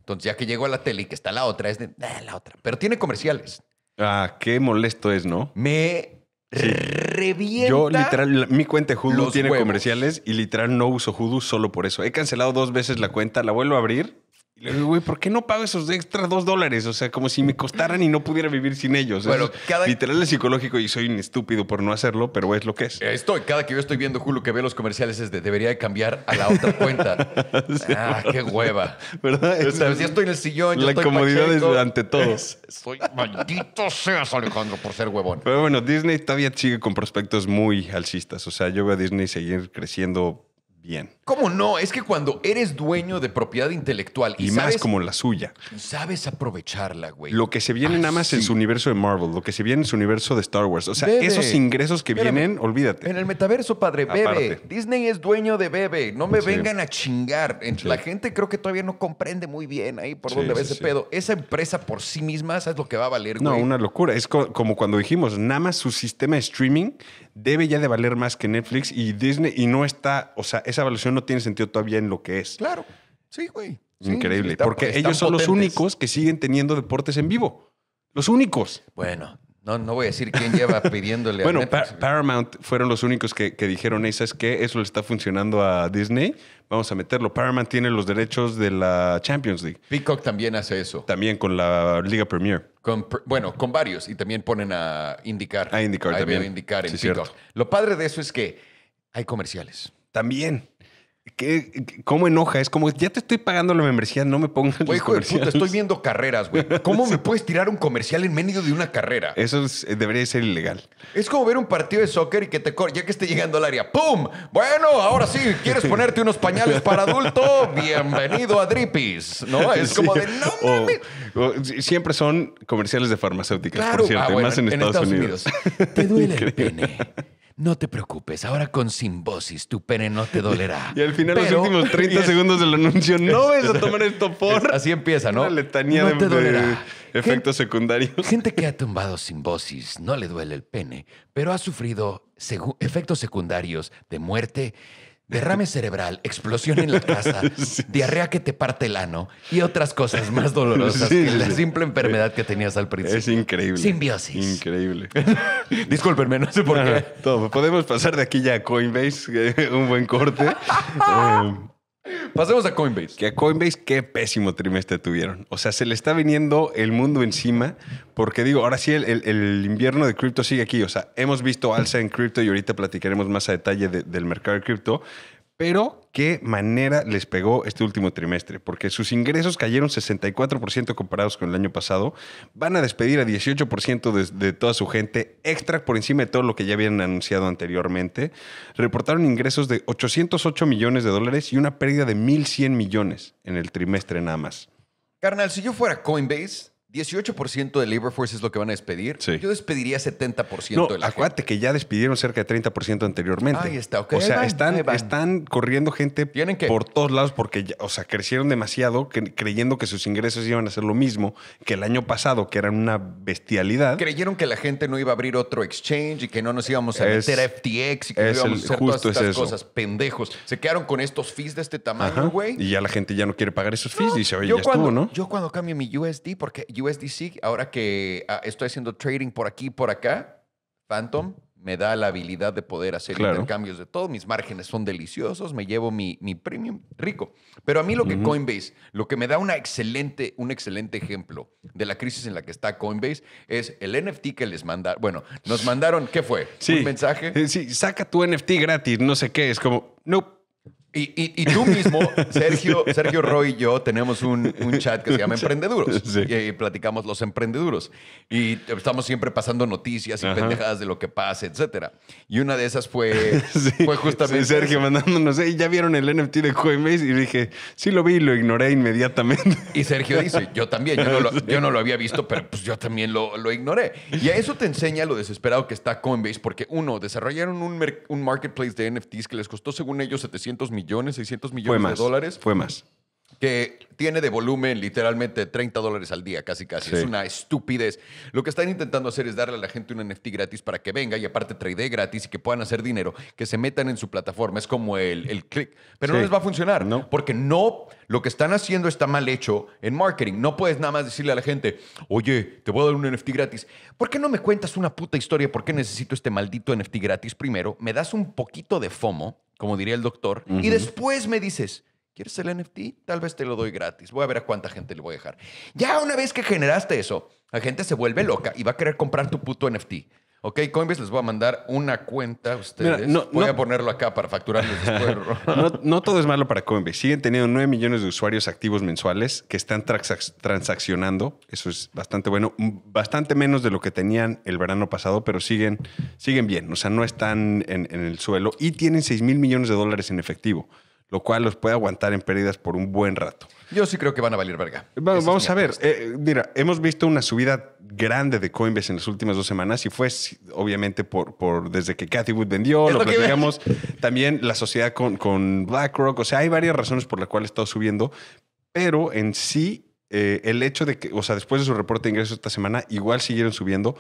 Entonces, ya que llego a la tele y que está la otra, es de ah, la otra. Pero tiene comerciales. Ah, qué molesto es, ¿no? Me revienta. Yo, literal, mi cuenta de Hulu tiene comerciales y literal no uso Hulu solo por eso. He cancelado dos veces la cuenta, la vuelvo a abrir le güey, ¿por qué no pago esos extra dos dólares? O sea, como si me costaran y no pudiera vivir sin ellos. Bueno, literal es psicológico y soy un estúpido por no hacerlo, pero es lo que es. Eh, estoy, cada que yo estoy viendo Julio que ve los comerciales es de debería de cambiar a la otra cuenta. Ah, qué hueva. ¿Verdad? ya estoy en el sillón, La estoy comodidad es ante todo. Soy maldito seas, Alejandro, por ser huevón. Pero bueno, Disney todavía sigue con prospectos muy alcistas. O sea, yo veo a Disney seguir creciendo bien. ¿Cómo no? Es que cuando eres dueño de propiedad intelectual y, sabes, más como la suya, sabes aprovecharla, güey. Lo que se viene nada más es en su universo de Marvel, lo que se viene en su universo de Star Wars, o sea, esos ingresos que vienen, olvídate. En el metaverso, padre, bebe. Disney es dueño de bebe, no me vengan a chingar. La gente creo que todavía no comprende muy bien ahí por dónde va ese pedo. Esa empresa por sí misma, es lo que va a valer, güey? No, una locura. Es como cuando dijimos, nada más su sistema de streaming debe ya de valer más que Netflix y Disney y no está, o sea, esa evaluación no tiene sentido todavía en lo que es. Claro, sí, güey. Increíble, porque ellos son los únicos que siguen teniendo deportes en vivo. Los únicos. Bueno, no, no voy a decir quién lleva pidiéndole. bueno, a Paramount fueron los únicos que, dijeron, ¿sabes qué? Eso le está funcionando a Disney, vamos a meterlo. Paramount tiene los derechos de la Champions League. Peacock también hace eso. También con la Liga Premier. bueno, con varios y también ponen a indicar. A indicar también. indicar en Peacock. Lo padre de eso es que hay comerciales. También. ¿Cómo enoja? Es como, ya te estoy pagando la membresía, no me pongas hijo de puta, estoy viendo carreras, güey. ¿Cómo me puedes tirar un comercial en medio de una carrera? Eso eh, debería ser ilegal. Es como ver un partido de soccer y que te ya que esté llegando al área, ¡pum! Bueno, ahora sí, ¿quieres ponerte unos pañales para adulto? Bienvenido a Drippies, ¿no? Es como de, siempre son comerciales de farmacéuticas, por cierto, ah, más en, Estados, Unidos. Te duele el pene. No te preocupes, ahora con Simbosis tu pene no te dolerá. y al final, los últimos 30 segundos del anuncio, no ves a tomar esto por. así empieza, ¿no? Una letanía de, efectos secundarios. Gente que ha tumbado Simbosis no le duele el pene, pero ha sufrido efectos secundarios de muerte, derrame cerebral, explosión en la casa, diarrea que te parte el ano y otras cosas más dolorosas que la simple enfermedad que tenías al principio. Es increíble. Simbiosis. Increíble. Discúlpenme, no sé por qué. Todo podemos pasar de aquí ya a Coinbase, un buen corte. Pasemos a Coinbase. Que a Coinbase, qué pésimo trimestre tuvieron. O sea, se le está viniendo el mundo encima, porque digo, ahora sí el, el, invierno de cripto sigue aquí. O sea, hemos visto alza en cripto y ahorita platicaremos más a detalle del mercado de cripto, pero qué manera les pegó este último trimestre, porque sus ingresos cayeron 64% comparados con el año pasado, van a despedir a 18% de, de, toda su gente, extra por encima de todo lo que ya habían anunciado anteriormente, reportaron ingresos de 808 millones de dólares y una pérdida de 1.100 millones en el trimestre nada más. Carnal, si yo fuera Coinbase, 18% de labor force es lo que van a despedir. Yo despediría 70% de la acuérdate que ya despidieron cerca de 30% anteriormente. Ahí está, ok. O sea, están, corriendo gente por todos lados porque, o sea, crecieron demasiado creyendo que sus ingresos iban a ser lo mismo que el año pasado, que eran una bestialidad. Creyeron que la gente no iba a abrir otro exchange y que no nos íbamos a meter a FTX y que íbamos a hacer todas estas cosas pendejos. Se quedaron con estos fees de este tamaño, güey. Y ya la gente ya no quiere pagar esos fees. y dice, oye, ya estuvo, ¿no? Yo cuando cambio mi USD, porque... USDC, ahora que ah, estoy haciendo trading por aquí y por acá, Phantom me da la habilidad de poder hacer intercambios de todo. Mis márgenes son deliciosos, me llevo mi, mi premium rico. Pero a mí lo que Coinbase, lo que me da una excelente, un excelente ejemplo de la crisis en la que está Coinbase es el NFT que les mandaron. Bueno, nos mandaron, ¿qué fue? ¿Un mensaje? Eh, sí, saca tu NFT gratis, no sé qué. Es como, nope y, tú mismo, Sergio, Sergio Roy y yo tenemos un, chat que se llama Emprendeduros. Sí. Y, platicamos los emprendeduros. Y estamos siempre pasando noticias y pendejadas de lo que pasa, etcétera. Y una de esas fue, fue justamente. Sergio mandándonos, ¿ya vieron el NFT de Coinbase? Y dije, sí lo vi y lo ignoré inmediatamente. Y Sergio dice, yo también, yo no lo, había visto, pero pues yo también lo, lo, ignoré. Y a eso te enseña lo desesperado que está Coinbase, porque uno, desarrollaron un, un marketplace de NFTs que les costó, según ellos, 700 millones millones, 600 millones de dólares. Fue más. Que tiene de volumen literalmente 30 dólares al día, casi casi. Es una estupidez. Lo que están intentando hacer es darle a la gente un NFT gratis para que venga y aparte trade gratis y que puedan hacer dinero, que se metan en su plataforma. Es como el, click. Pero no les va a funcionar, ¿no? Porque no, lo que están haciendo está mal hecho en marketing. No puedes nada más decirle a la gente, oye, te voy a dar un NFT gratis. ¿Por qué no me cuentas una puta historia? ¿Por qué necesito este maldito NFT gratis primero? Me das un poquito de FOMO como diría el doctor, y después me dices, ¿quieres el NFT? Tal vez te lo doy gratis. Voy a ver a cuánta gente le voy a dejar. Ya una vez que generaste eso, la gente se vuelve loca y va a querer comprar tu puto NFT. Ok, Coinbase les voy a mandar una cuenta a ustedes. voy a ponerlo acá para facturarles después. no, no, todo es malo para Coinbase. Siguen teniendo 9 millones de usuarios activos mensuales que están transaccionando. Eso es bastante bueno. Bastante menos de lo que tenían el verano pasado, pero siguen, siguen bien. O sea, no están en, en el suelo. Y tienen 6 mil millones de dólares en efectivo lo cual los puede aguantar en pérdidas por un buen rato. Yo sí creo que van a valer verga. vamos a ver. Eh, mira, hemos visto una subida grande de Coinbase en las últimas dos semanas y fue obviamente por, por desde que Cathy Wood vendió, lo, lo, también la sociedad con, con, BlackRock. O sea, hay varias razones por las cuales ha estado subiendo, pero en sí, eh, el hecho de que, o sea, después de su reporte de ingresos esta semana, igual siguieron subiendo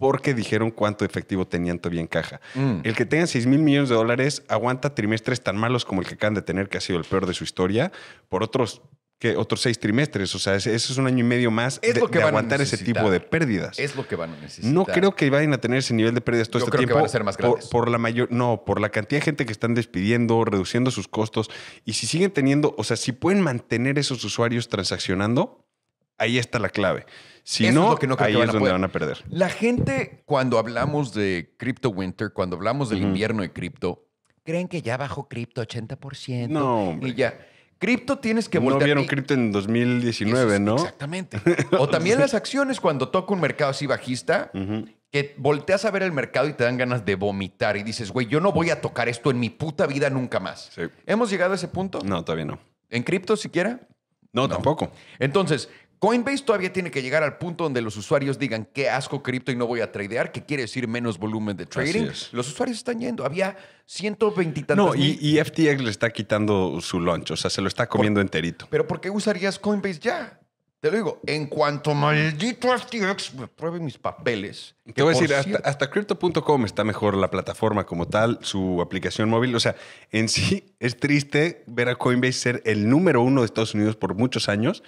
porque dijeron cuánto efectivo tenían todavía en caja. Mm. El que tenga 6 mil millones de dólares aguanta trimestres tan malos como el que acaban de tener, que ha sido el peor de su historia, por otros que otros seis trimestres. O sea, eso es un año y medio más es de, lo que aguantar ese tipo de pérdidas. Es lo que van a necesitar. No creo que vayan a tener ese nivel de pérdidas todo Yo este creo Que van a ser más Por, la mayor, no, por la cantidad de gente que están despidiendo, reduciendo sus costos. Y si siguen teniendo, o sea, si pueden mantener esos usuarios transaccionando, Ahí está la clave. Si no, ahí es donde van a perder. La gente, cuando hablamos de Crypto Winter, cuando hablamos del invierno de cripto, creen que ya bajó cripto 80%. No, Y ya. Cripto tienes que no vieron cripto en 2019, ¿no? Exactamente. O también las acciones, cuando toca un mercado así bajista, que volteas a ver el mercado y te dan ganas de vomitar y dices, güey, yo no voy a tocar esto en mi puta vida nunca más. ¿Hemos llegado a ese punto? No, todavía no. ¿En cripto siquiera? No, tampoco. Entonces, Coinbase todavía tiene que llegar al punto donde los usuarios digan qué asco cripto y no voy a tradear, que quiere decir menos volumen de trading. Los usuarios están yendo. Había ciento y No, y, FTX le está quitando su launch, o sea, se lo está comiendo enterito. Pero ¿por qué usarías Coinbase ya? Te lo digo, en cuanto maldito FTX pruebe mis papeles. Te voy a decir, hasta, hasta crypto.com está mejor la plataforma como tal, su aplicación móvil. O sea, en sí es triste ver a Coinbase ser el número uno de Estados Unidos por muchos años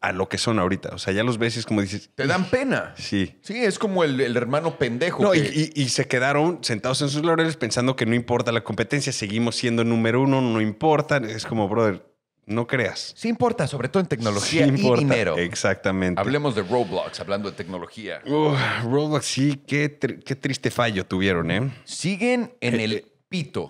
a lo que son ahorita. O sea, ya los ves y es como dices. Te dan pena. Sí. Sí, es como el, hermano pendejo. No, y, se quedaron sentados en sus laureles pensando que no importa la competencia, seguimos siendo número uno, no importa. Es como, brother, no creas. Sí importa, sobre todo en tecnología y dinero. Exactamente. Hablemos de Roblox, hablando de tecnología. Roblox, sí, qué, qué triste fallo tuvieron, ¿eh? Siguen en eh, el eh,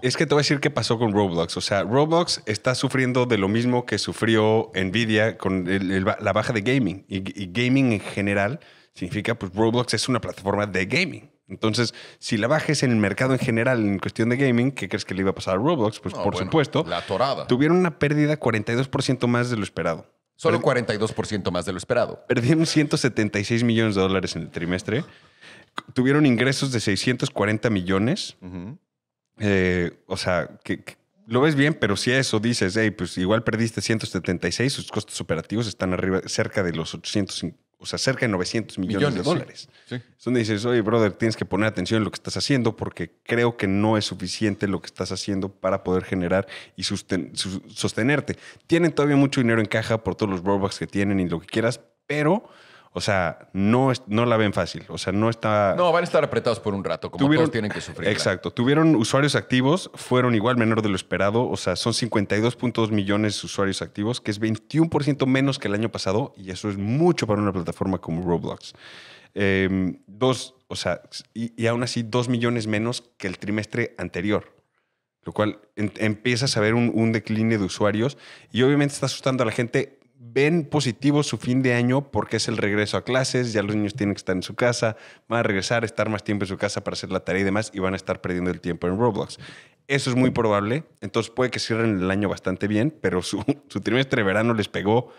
es que te voy a decir qué pasó con Roblox. O sea, Roblox está sufriendo de lo mismo que sufrió Nvidia con la baja de gaming. Y, gaming en general significa, pues Roblox es una plataforma de gaming. Entonces, si la es en el mercado en general en cuestión de gaming, ¿qué crees que le iba a pasar a Roblox? Pues por supuesto. La Tuvieron una pérdida 42% más de lo esperado. Solo 42% más de lo esperado. Perdieron 176 millones de dólares en el trimestre. Tuvieron ingresos de 640 millones. Eh, o sea, que, lo ves bien, pero si eso dices, hey, pues igual perdiste 176, sus costos operativos están arriba, cerca de los 800, o sea, cerca de 900 millones, de dólares. Entonces donde dices, oye, brother, tienes que poner atención en lo que estás haciendo porque creo que no es suficiente lo que estás haciendo para poder generar y sostenerte. Tienen todavía mucho dinero en caja por todos los rollbacks que tienen y lo que quieras, pero o sea, no, no la ven fácil. O sea, no está. No, van a estar apretados por un rato, como tuvieron, todos tienen que sufrir. Exacto. Tuvieron usuarios activos, fueron igual menor de lo esperado. O sea, son 52.2 millones de usuarios activos, que es 21% menos que el año pasado, y eso es mucho para una plataforma como Roblox. Em, dos, o sea, y, aún así, dos millones menos que el trimestre anterior. Lo cual empieza empiezas a ver un, un decline de usuarios y obviamente está asustando a la gente ven positivo su fin de año porque es el regreso a clases, ya los niños tienen que estar en su casa, van a regresar, estar más tiempo en su casa para hacer la tarea y demás y van a estar perdiendo el tiempo en Roblox. Eso es muy probable, entonces puede que cierren el año bastante bien, pero su, su trimestre de verano les pegó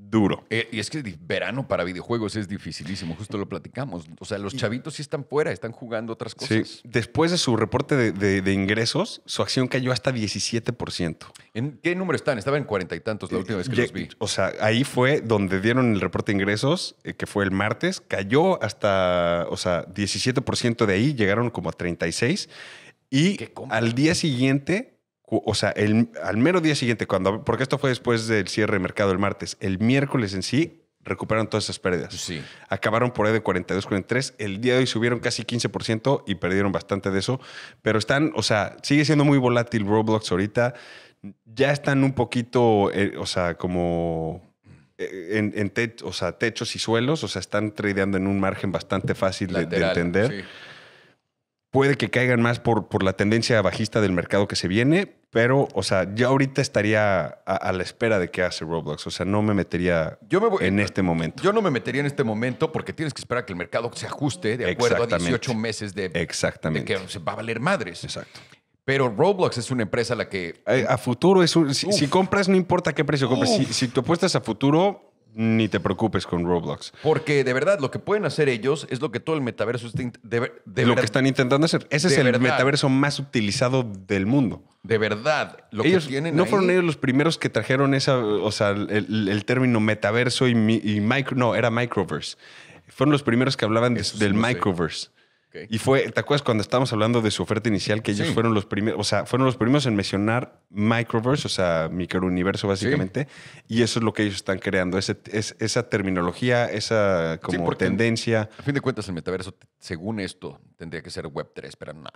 Duro. Eh, y es que verano para videojuegos es dificilísimo, justo lo platicamos. O sea, los chavitos sí están fuera, están jugando otras cosas. Después de su reporte de, ingresos, su acción cayó hasta 17%. ¿En qué número están? Estaba en cuarenta y tantos la eh, última vez que los vi. O sea, ahí fue donde dieron el reporte de ingresos, eh, que fue el martes, cayó hasta, o sea, 17% de ahí, llegaron como a 36%. Y al día siguiente o sea, el, al mero día siguiente, cuando, porque esto fue después del cierre de mercado el martes, el miércoles en sí recuperaron todas esas pérdidas. Sí. Acabaron por ahí de 42, 43. El día de hoy subieron casi 15% y perdieron bastante de eso. Pero están, o sea, sigue siendo muy volátil Roblox ahorita. Ya están un poquito, eh, o sea, como eh, en, o sea, techos y suelos, o sea, están tradeando en un margen bastante fácil de, entender puede que caigan más por, por la tendencia bajista del mercado que se viene, pero, o sea, yo ahorita estaría a, la espera de qué hace Roblox. O sea, no me metería yo en este momento. Yo no me metería en este momento porque tienes que esperar a que el mercado se ajuste de acuerdo a 18 meses de, Exactamente. que se va a valer madres. Exacto. Pero Roblox es una empresa a la que. A, futuro es Si, compras, no importa qué precio compras. Si, si, te apuestas a futuro, ni te preocupes con Roblox. Porque de verdad lo que pueden hacer ellos es lo que todo el metaverso está de, lo que están intentando hacer. Ese es el metaverso más utilizado del mundo. De verdad, no fueron ellos los primeros que trajeron esa, o sea, el, término metaverso y, micro, no, era microverse. Fueron los primeros que hablaban del microverse. Y fue, ¿te acuerdas cuando estábamos hablando de su oferta inicial que ellos fueron los primeros, o sea, fueron los primeros en mencionar microverse, o sea, microuniverso básicamente, y eso es lo que ellos están creando, esa terminología, esa como tendencia. A fin de cuentas el metaverso, según esto, tendría que ser Web 3, pero no,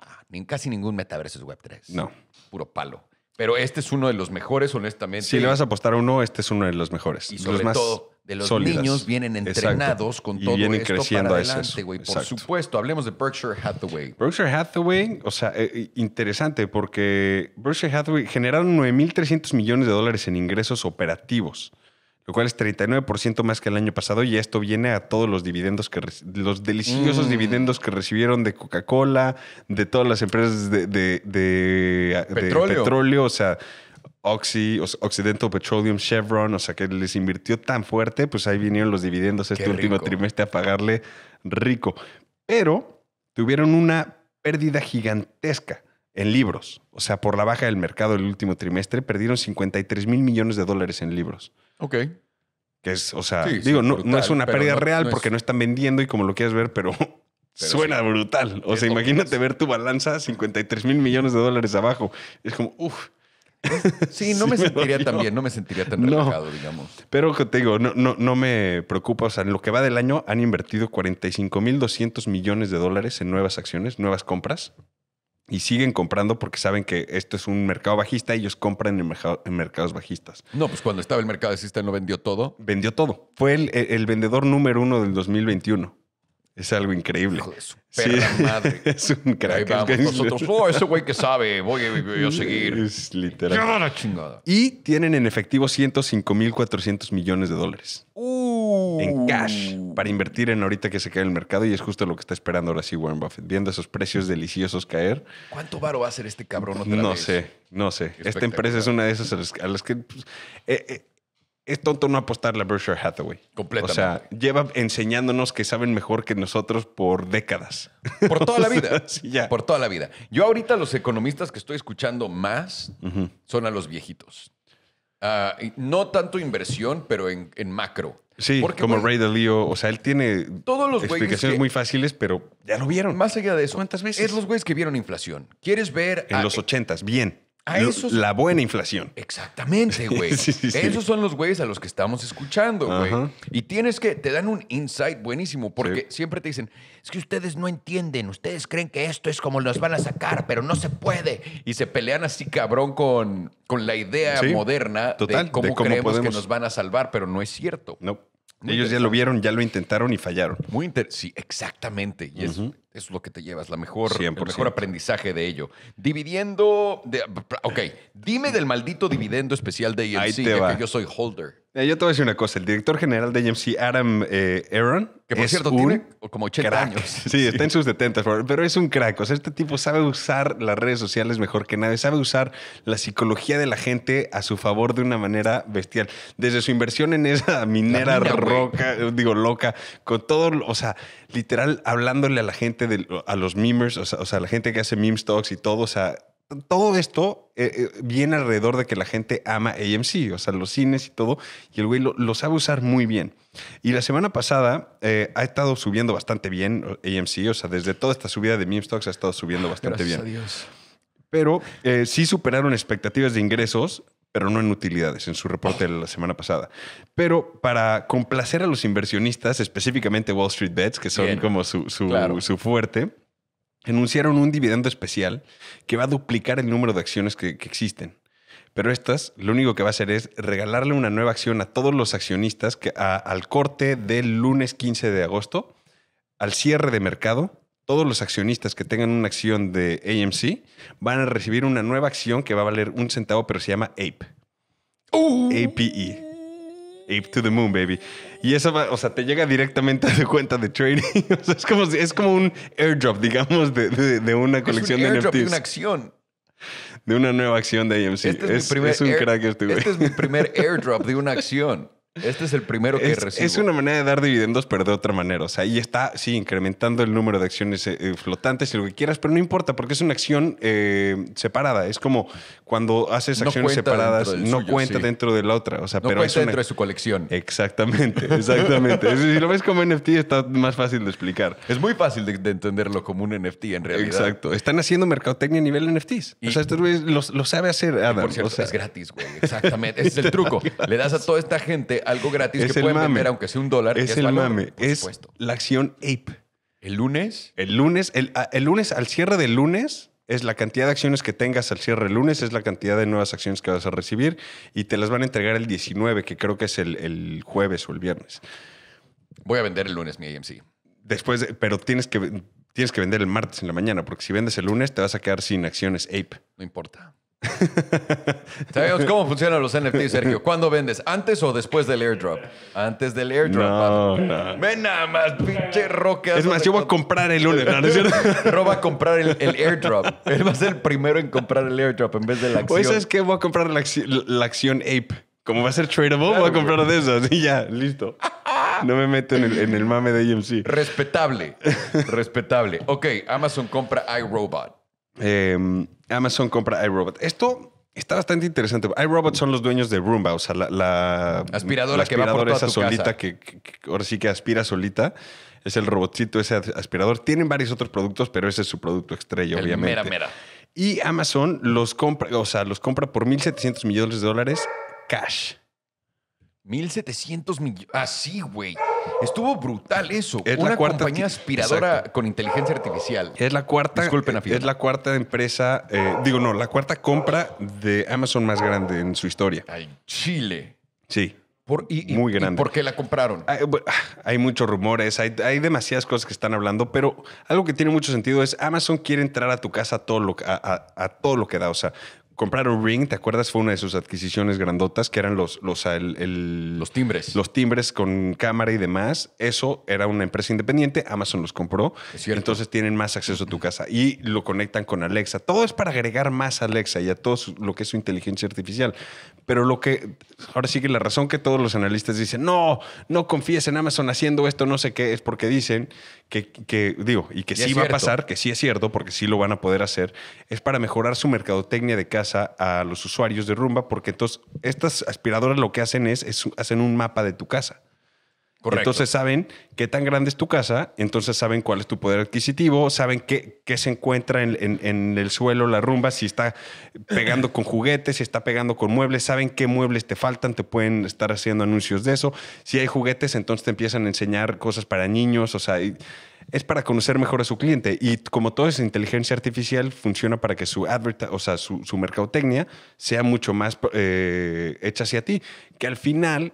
casi ningún metaverso es Web 3. No. Puro palo. Pero este es uno de los mejores, honestamente. Si le vas a apostar a uno, este es uno de los mejores. Y sobre de los niños vienen entrenados con todo esto creciendo para adelante, güey. Por supuesto, hablemos de Berkshire Hathaway. Berkshire Hathaway, o sea, eh, eh, interesante porque Berkshire Hathaway generaron 9.300 millones de dólares en ingresos operativos, lo cual es 39% más que el año pasado y esto viene a todos los dividendos que los deliciosos mm. dividendos que recibieron de Coca-Cola, de todas las empresas de, petróleo. de petróleo, o sea, Oxy, Occidental Petroleum, Chevron, o sea, que les invirtió tan fuerte, pues ahí vinieron los dividendos este último trimestre a pagarle rico. Pero tuvieron una pérdida gigantesca en libros. O sea, por la baja del mercado el último trimestre, perdieron 53 mil millones de dólares en libros. Ok. Que es, o sea, digo, no, es una pérdida real porque no están vendiendo y como lo quieras ver, pero, suena brutal. O sea, imagínate ver tu balanza 53 mil millones de dólares abajo. Es como, uff. Sí, no me, sentiría tan bien, no me sentiría tan relajado, digamos. Pero te digo, no, no, no me preocupa. O sea, en lo que va del año han invertido 45.200 millones de dólares en nuevas acciones, nuevas compras. Y siguen comprando porque saben que esto es un mercado bajista ellos compran en, mercados bajistas. No, pues cuando estaba el mercado bajista no vendió todo. Vendió todo. Fue el vendedor número uno del 2021. Es algo increíble. madre. es un crack. Vamos, nosotros, oh, ese güey que sabe, voy, a seguir. Es literal. La chingada. Y tienen en efectivo 105.400 millones de dólares. Uh. En cash para invertir en ahorita que se cae el mercado y es justo lo que está esperando ahora sí Warren Buffett, viendo esos precios deliciosos caer. ¿Cuánto varo va a ser este cabrón otra no vez? No sé, no sé. Esta empresa es una de esas a las que... Pues, eh, eh, es tonto no apostarle a Berkshire Hathaway. O sea, lleva enseñándonos que saben mejor que nosotros por décadas. Por toda la vida. Por toda la vida. Yo ahorita los economistas que estoy escuchando más son a los viejitos. Ah, no tanto inversión, pero en, macro. Sí, Porque, como Ray Dalio. O sea, él tiene todos los explicaciones muy fáciles, pero ya lo vieron. Más allá de eso. ¿Cuántas veces? Es los güeyes que vieron inflación. ¿Quieres ver... En los ochentas, bien. A La buena inflación. Exactamente, güey. Esos son los güeyes a los que estamos escuchando, güey. Y tienes que, te dan un insight buenísimo, porque siempre te dicen, es que ustedes no entienden, ustedes creen que esto es como nos van a sacar, pero no se puede. Y se pelean así cabrón con, con la idea moderna Total, de, cómo creemos que nos van a salvar, pero no es cierto. No. Ellos ya lo vieron, ya lo intentaron y fallaron. Muy interesante. Sí, exactamente. Y es es lo que te llevas, la mejor, el mejor aprendizaje de ello. Dividiendo. De, ok, dime del maldito dividendo especial de AMC, de que yo soy holder. Eh, yo te voy a decir una cosa. El director general de AMC, Adam eh, Aaron. Que por cierto tiene como 80 años. Sí, está en sus detentas, pero es un crack. O sea, este tipo sabe usar las redes sociales mejor que nadie. Sabe usar la psicología de la gente a su favor de una manera bestial. Desde su inversión en esa minera roca, digo, loca, con todo, o sea, literal hablándole a la gente a los memers, o sea, la gente que hace meme stocks y todo, o sea, todo esto eh, eh, viene alrededor de que la gente ama AMC, o sea, los cines y todo, y el güey lo, sabe usar muy bien. Y la semana pasada eh, ha estado subiendo bastante bien AMC, o sea, desde toda esta subida de meme stocks ha estado subiendo bastante bien. A Dios. Pero sí superaron expectativas de ingresos pero no en utilidades, en su reporte oh. de la semana pasada. Pero para complacer a los inversionistas, específicamente Wall Street Bets, que son como su, su, su fuerte, anunciaron un dividendo especial que va a duplicar el número de acciones que, existen. Pero estas, lo único que va a hacer es regalarle una nueva acción a todos los accionistas que al corte del lunes 15 de agosto, al cierre de mercado todos los accionistas que tengan una acción de AMC van a recibir una nueva acción que va a valer un centavo, pero se llama APE. Uh. APE. Ape to the Moon, baby. Y eso va, o sea, te llega directamente a tu cuenta de trading. o sea, es como, es como un airdrop, digamos, de, una colección un de De una acción. De una nueva acción de AMC. es, un Este es mi primer airdrop de una acción. Este es el primero que es, recibo. Es una manera de dar dividendos, pero de otra manera. O sea, ahí está, sí, incrementando el número de acciones eh, eh, flotantes y lo que quieras, pero no importa porque es una acción eh, separada. Es como cuando haces acciones separadas, no cuenta dentro de la otra. O sea, no pero cuenta dentro de su colección. Exactamente, exactamente. si lo ves como NFT, está más fácil de explicar. Es muy fácil de, entenderlo como un NFT en realidad. Exacto. Están haciendo mercadotecnia a nivel NFTs. o sea, esto lo, sabe hacer Adam. Por cierto, es gratis, güey. Exactamente. Ese es el truco. Le das a toda esta gente algo gratis que pueden vender, aunque sea un dólar. Es, el mame. es la acción ape. ¿El lunes? El lunes, el, lunes, al cierre del lunes, es la cantidad de acciones que tengas al cierre del lunes, es la cantidad de nuevas acciones que vas a recibir y te las van a entregar el 19, que creo que es el, jueves o el viernes. Voy a vender el lunes mi AMC. Después, pero tienes que, tienes que vender el martes en la mañana, porque si vendes el lunes te vas a quedar sin acciones APE. No importa. Sabemos cómo funcionan los NFTs, Sergio. ¿Cuándo vendes? ¿Antes o después del airdrop? Antes del airdrop. No, Ven nada más, pinche roca. Es más, yo voy a comprar el lunes, ¿no va a comprar el, airdrop. Él va a ser el primero en comprar el airdrop en vez de la acción. Pues es que voy a comprar la, acción, Ape. Como va a ser tradable, voy a comprar de esas y ya, listo. No me meto en el, mame de EMC. Respetable. Respetable. Ok, Amazon compra iRobot. Eh. Amazon compra iRobot. Esto está bastante interesante. iRobot son los dueños de Roomba, o sea, la, aspiradora, la que va por toda esa solita Que, ahora sí que aspira solita. Es el robotcito, ese aspirador. Tienen varios otros productos, pero ese es su producto estrella, obviamente. Mera, mera. Y Amazon los compra, o sea, los compra por 1.700 millones de dólares cash. 1.700 millones. Así, güey. Estuvo brutal eso. Es Una la cuarta compañía aspiradora con inteligencia artificial. Es la cuarta. Disculpen, Es la cuarta empresa, eh, digo, no, la cuarta compra de Amazon más grande en su historia. Ay, ah, Chile. Sí. Por, y, Muy grande. ¿Por qué la compraron? Ah, hay, muchos rumores, hay, demasiadas cosas que están hablando, pero algo que tiene mucho sentido es Amazon quiere entrar a tu casa todo lo, a todo lo que da. O sea, compraron Ring, ¿te acuerdas? Fue una de sus adquisiciones grandotas, que eran los, los, los timbres. Los timbres con cámara y demás. Eso era una empresa independiente, Amazon los compró. Entonces tienen más acceso a tu casa y lo conectan con Alexa. Todo es para agregar más a Alexa y a todo lo que es su inteligencia artificial. Pero lo que, ahora sí que la razón que todos los analistas dicen, no, no confíes en Amazon haciendo esto, no sé qué, es porque dicen que, digo, y que sí va a pasar, que sí es cierto, porque sí lo van a poder hacer, es para mejorar su mercadotecnia de casa a los usuarios de Rumba, porque entonces estas aspiradoras lo que hacen es, es hacen un mapa de tu casa. Entonces saben qué tan grande es tu casa, entonces saben cuál es tu poder adquisitivo, saben qué, qué se encuentra en, el suelo, la rumba, si está pegando con juguetes, si está pegando con muebles, saben qué muebles te faltan, te pueden estar haciendo anuncios de eso. Si hay juguetes, entonces te empiezan a enseñar cosas para niños, o sea, es para conocer mejor a su cliente. Y como todo esa inteligencia artificial, funciona para que su o sea, su, mercadotecnia sea mucho más eh, hecha hacia ti, que al final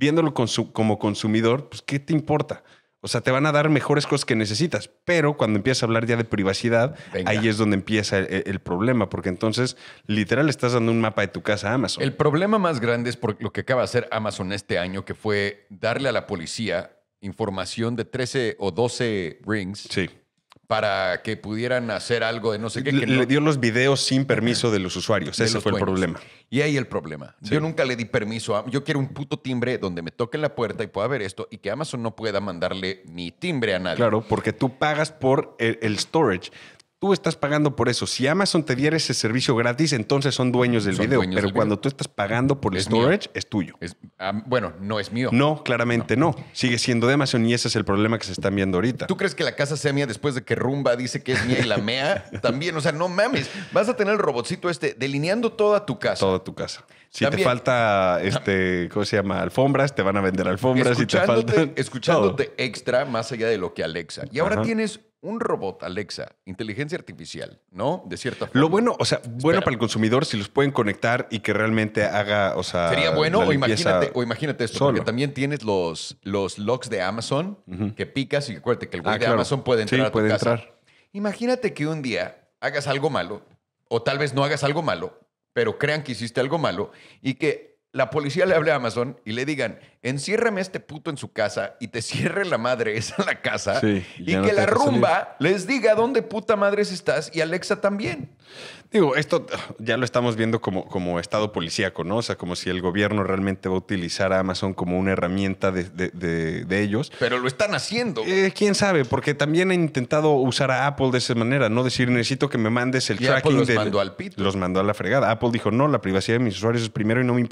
viéndolo como consumidor, pues ¿qué te importa? O sea, te van a dar mejores cosas que necesitas, pero cuando empiezas a hablar ya de privacidad, ahí es donde empieza e, el, problema, porque entonces literal estás dando un mapa de tu casa a Amazon. El problema más grande es por lo que acaba de hacer Amazon este año, que fue darle a la policía información de 13 o 12 rings sí para que pudieran hacer algo de no sé qué. Que le, dio los videos sin permiso de los usuarios. Ese fue el problema. Y ahí el problema. Yo nunca le di permiso. A... Yo quiero un puto timbre donde me toquen la puerta y pueda ver esto y que Amazon no pueda mandarle ni timbre a nadie. Claro, porque tú pagas por el storage. Tú estás pagando por eso. Si Amazon te diera ese servicio gratis, entonces son dueños del video. pero cuando tú estás pagando por el storage, es tuyo. Es, bueno, no es mío. No, claramente no. Sigue siendo de Amazon y ese es el problema que se están viendo ahorita. ¿Tú crees que la casa sea mía después de que Rumba dice que es mía y la mea? También, o sea, no mames. Vas a tener el robotcito este delineando toda tu casa. Toda tu casa. Si te falta, este, ¿cómo se llama? Alfombras, te van a vender alfombras. si te falta... Escuchándote extra más allá de lo que Alexa. Y ahora tienes un robot, Alexa, inteligencia artificial, ¿no? De cierta forma. Lo bueno, o sea, bueno para el consumidor si los pueden conectar y que realmente haga, o sea. Sería bueno, o imagínate, o imagínate esto, porque también tienes los, los locks de Amazon que picas y acuérdate que el güey ah, de Amazon puede entrar. a tu puede entrar. Imagínate que un día hagas algo malo, o tal vez no hagas algo malo, pero crean que hiciste algo malo y que la policía le hable a Amazon y le digan, enciérrame a este puto en su casa y te cierre la madre esa la casa y, que la rumba les diga dónde puta madres estás y Alexa también. Digo, esto ya lo estamos viendo como, como estado policíaco, ¿no? O sea, como si el gobierno realmente va a utilizar a Amazon como una herramienta de, ellos. Pero lo están haciendo. Eh, ¿Quién sabe? Porque también han intentado usar a Apple de esa manera, ¿no? Decir, necesito que me mandes el tracking. Apple los mandó al pit. Los mandó a la fregada. Apple dijo, no, la privacidad de mis usuarios es primero y no me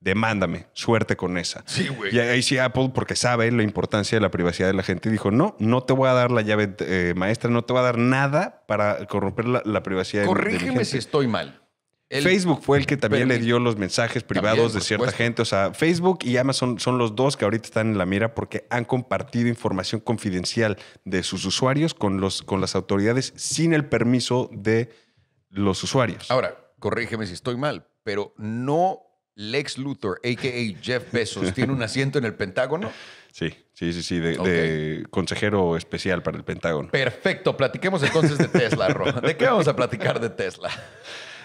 demándame, suerte con esa. Sí, güey. Y ahí sí Apple, porque sabe la importancia de la privacidad de la gente, dijo, no, no te voy a dar la llave eh, maestra, no te voy a dar nada para corromper la, privacidad de la gente. Corrígeme si estoy mal. Facebook fue el que también le dio los mensajes privados de cierta gente. O sea, Facebook y Amazon son los dos que ahorita están en la mira porque han compartido información confidencial de sus usuarios con, los, con las autoridades sin el permiso de los usuarios. Ahora, corrígeme si estoy mal, pero no Lex Luthor, a.k.a. Jeff Bezos, tiene un asiento en el Pentágono? Sí, sí, sí, sí, de, consejero especial para el Pentágono. Perfecto, platiquemos entonces de Tesla, ¿De qué vamos a platicar de Tesla?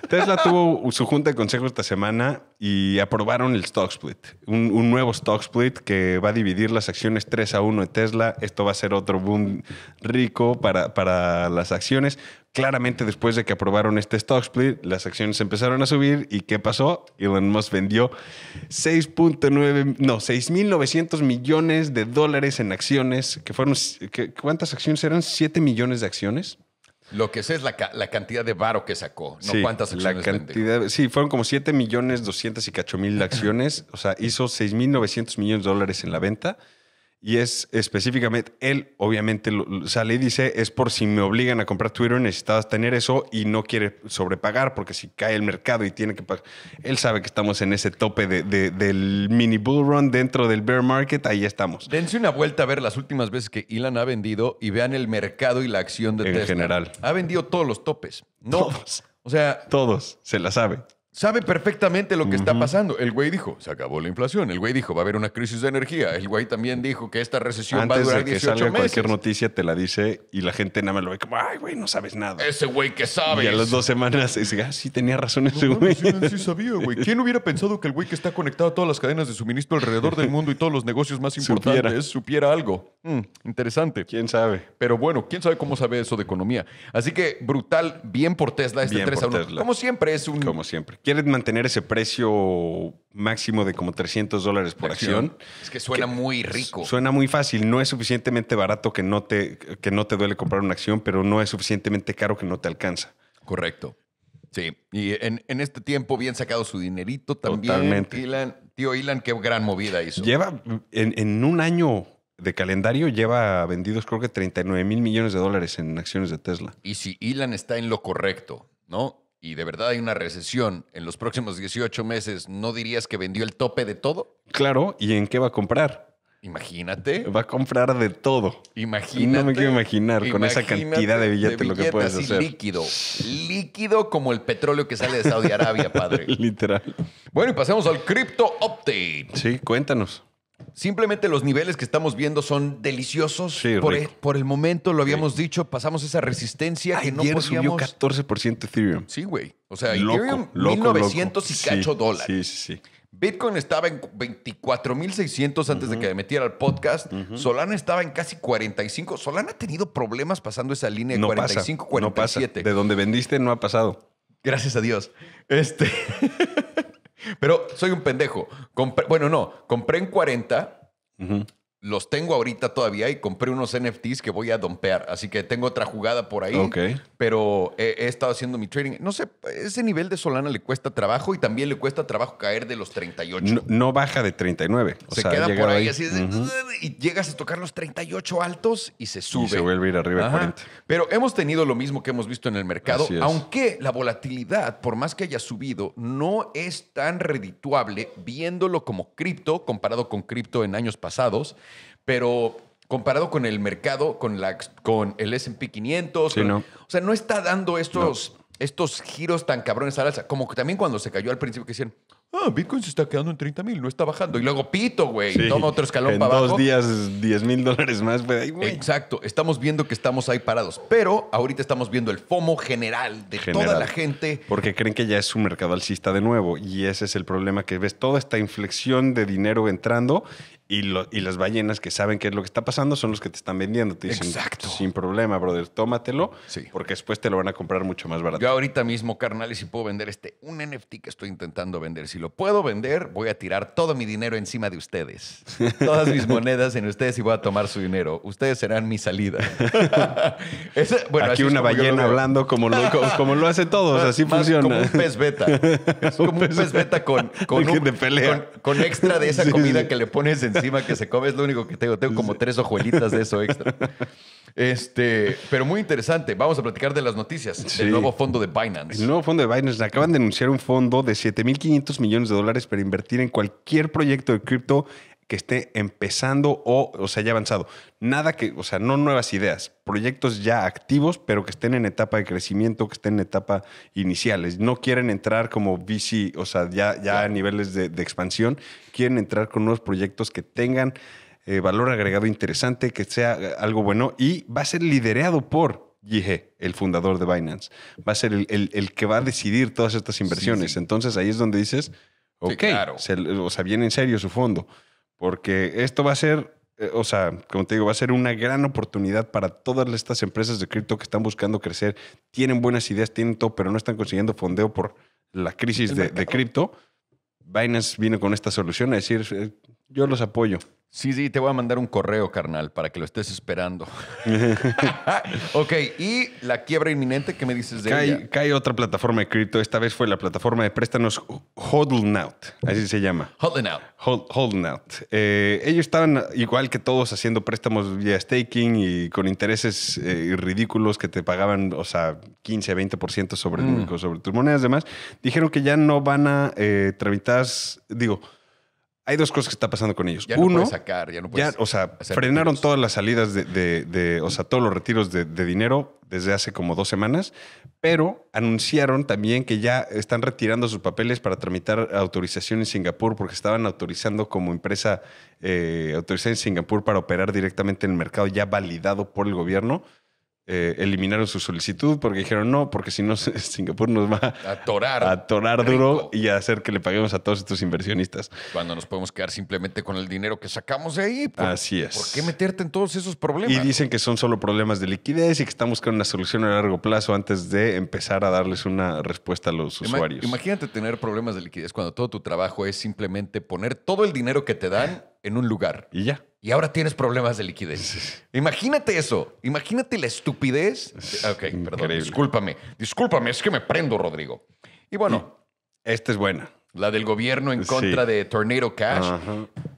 Tesla tuvo su junta de consejo esta semana y aprobaron el stock split, un, nuevo stock split que va a dividir las acciones 3 a 1 de Tesla. Esto va a ser otro boom rico para, para las acciones, Claramente después de que aprobaron este stock split, las acciones empezaron a subir y ¿qué pasó? Elon Musk vendió 6.9, no, 6.900 millones de dólares en acciones, que fueron, ¿cuántas acciones eran? 7 millones de acciones. Lo que sé es la, cantidad de varo que sacó, no cuántas acciones Sí, fueron como 7 millones y mil acciones. o sea, hizo 6.900 millones de dólares en la venta y es específicamente, él obviamente sale y dice, es por si me obligan a comprar Twitter, necesitabas tener eso y no quiere sobrepagar porque si cae el mercado y tiene que pagar. Él sabe que estamos en ese tope de, del mini bull run dentro del bear market, ahí estamos. Dense una vuelta a ver las últimas veces que Elon ha vendido y vean el mercado y la acción de Tesla. En general. Ha vendido todos los topes. No. Todos. O sea, todos se la sabe sabe perfectamente lo que está pasando. El güey dijo, se acabó la inflación. El güey dijo, va a haber una crisis de energía. El güey también dijo que esta recesión va a durar de que salga meses. cualquier noticia te la dice y la gente nada más lo ve como, ay, güey, no sabes nada. Ese güey que sabe. Y a las dos semanas si ah, sí, tenía razón ese güey. Sí, sabía, güey. ¿Quién hubiera pensado que el güey que está conectado a todas las cadenas de suministro alrededor del mundo y todos los negocios más importantes supiera, algo? Mm, interesante. ¿Quién sabe? Pero bueno, ¿quién sabe cómo sabe eso de economía? Así que brutal, bien por Tesla este 3 a 1. Como siempre es un... Como siempre ¿Quieres mantener ese precio máximo de como 300 dólares por acción. Es que suena muy rico. Suena muy fácil. No es suficientemente barato que no, te, que no te duele comprar una acción, pero no es suficientemente caro que no te alcanza. Correcto. Sí. Y en, este tiempo bien sacado su dinerito también. Totalmente. tío Ilan, qué gran movida hizo. Lleva en, un año de calendario lleva vendidos creo que 39 mil millones de dólares en acciones de Tesla. Y si Elon está en lo correcto, ¿no? y de verdad hay una recesión en los próximos 18 meses, ¿no dirías que vendió el tope de todo? Claro, ¿y en qué va a comprar? Imagínate. Va a comprar de todo. Imagínate. No me quiero imaginar con esa cantidad de billetes lo que puedes hacer. Líquido. Líquido como el petróleo que sale de Saudi Arabia, padre. Literal. Bueno, y pasemos al Crypto Update. Sí, cuéntanos. Simplemente los niveles que estamos viendo son deliciosos. E, por, el, momento, lo habíamos dicho, pasamos esa resistencia que no podíamos... subió 14% Ethereum. Sí, güey. O sea, Ethereum, 1900 y cacho dólares. Sí, sí, sí. Bitcoin estaba en 24,600 antes de que metiera al podcast. Solana estaba en casi 45. Solana ha tenido problemas pasando esa línea de 45, 47. De donde vendiste no ha pasado. Gracias a Dios. Este... Pero soy un pendejo. bueno, no, compré en 40. Ajá los tengo ahorita todavía y compré unos NFTs que voy a dompear. Así que tengo otra jugada por ahí. Pero he, estado haciendo mi trading. No sé, ese nivel de Solana le cuesta trabajo y también le cuesta trabajo caer de los 38. No, baja de 39. se queda por ahí, así. Y llegas a tocar los 38 altos y se sube. Y se vuelve a ir arriba de 40. Pero hemos tenido lo mismo que hemos visto en el mercado. Aunque la volatilidad, por más que haya subido, no es tan redituable viéndolo como cripto comparado con cripto en años pasados pero comparado con el mercado, con, la, con el SP 500, o sea, no está dando estos, estos giros tan cabrones al alza, como que también cuando se cayó al principio que decían, ah, Bitcoin se está quedando en 30 mil, no está bajando, y luego pito, güey, toma otro escalón para abajo. dos días 10 mil dólares más, güey. Exacto, estamos viendo que estamos ahí parados, pero ahorita estamos viendo el FOMO general de toda la gente. Porque creen que ya es un mercado alcista de nuevo, y ese es el problema que ves, toda esta inflexión de dinero entrando y, y, las ballenas que saben qué es lo que está pasando son los que te están vendiendo. Te dicen, sin problema, brother, tómatelo, porque después te lo van a comprar mucho más barato. Yo ahorita mismo, carnal, y si puedo vender este, un NFT que estoy intentando vender, si lo puedo vender, voy a tirar todo mi dinero encima de ustedes. Todas mis monedas en ustedes y voy a tomar su dinero. Ustedes serán mi salida. bueno, Aquí una ballena hablando como lo, como lo hace todos, así funciona. Como un pez beta. como un pez beta con, un, con, extra de esa comida que le pones en encima que se come, es lo único que tengo. Tengo como tres hojuelitas de eso extra. Este, pero muy interesante. Vamos a platicar de las noticias. El nuevo fondo de Binance. El nuevo fondo de Binance. Acaban de anunciar un fondo de 7.500 millones de dólares para invertir en cualquier proyecto de cripto que esté empezando o, se haya avanzado. Nada que, o sea, no nuevas ideas, proyectos ya activos, pero que estén en etapa de crecimiento, que estén en etapa iniciales. No quieren entrar como VC, o sea, ya, ya a niveles de, expansión, quieren entrar con nuevos proyectos que tengan eh, valor agregado interesante, que sea eh, algo bueno y va a ser liderado por Yige, el fundador de Binance. Va a ser el, que va a decidir todas estas inversiones. Entonces ahí es donde dices, ok, claro. o sea, viene en serio su fondo. Porque esto va a ser, eh, o sea, como te digo, va a ser una gran oportunidad para todas estas empresas de cripto que están buscando crecer, tienen buenas ideas, tienen todo, pero no están consiguiendo fondeo por la crisis de, cripto. Binance vino con esta solución a decir, eh, yo los apoyo. Sí, sí, te voy a mandar un correo, carnal, para que lo estés esperando. ok, y la quiebra inminente, ¿qué me dices de que ella? Cae otra plataforma de cripto. Esta vez fue la plataforma de préstamos Out. así se llama. HODLNOUT. HODLNOUT. Eh, ellos estaban igual que todos haciendo préstamos vía staking y con intereses eh, ridículos que te pagaban, o sea, 15, 20% sobre, mm. sobre tus monedas. demás. dijeron que ya no van a eh, tramitar, digo, hay dos cosas que está pasando con ellos. Uno, O sea, frenaron todas las salidas de, o sea, todos los retiros de, dinero desde hace como dos semanas, pero anunciaron también que ya están retirando sus papeles para tramitar autorización en Singapur porque estaban autorizando como empresa eh, autorizada en Singapur para operar directamente en el mercado ya validado por el gobierno. Eh, eliminaron su solicitud porque dijeron no, porque si no, Singapur nos va a atorar, a duro y a hacer que le paguemos a todos estos inversionistas. Cuando nos podemos quedar simplemente con el dinero que sacamos de ahí. Así es. ¿Por qué meterte en todos esos problemas? Y dicen que son solo problemas de liquidez y que estamos buscando una solución a largo plazo antes de empezar a darles una respuesta a los usuarios. Imagínate tener problemas de liquidez cuando todo tu trabajo es simplemente poner todo el dinero que te dan en un lugar. Y ya y ahora tienes problemas de liquidez. Imagínate eso. Imagínate la estupidez. Ok, perdón. Discúlpame. Discúlpame, es que me prendo, Rodrigo. Y bueno. Esta es buena. La del gobierno en contra de Tornado Cash.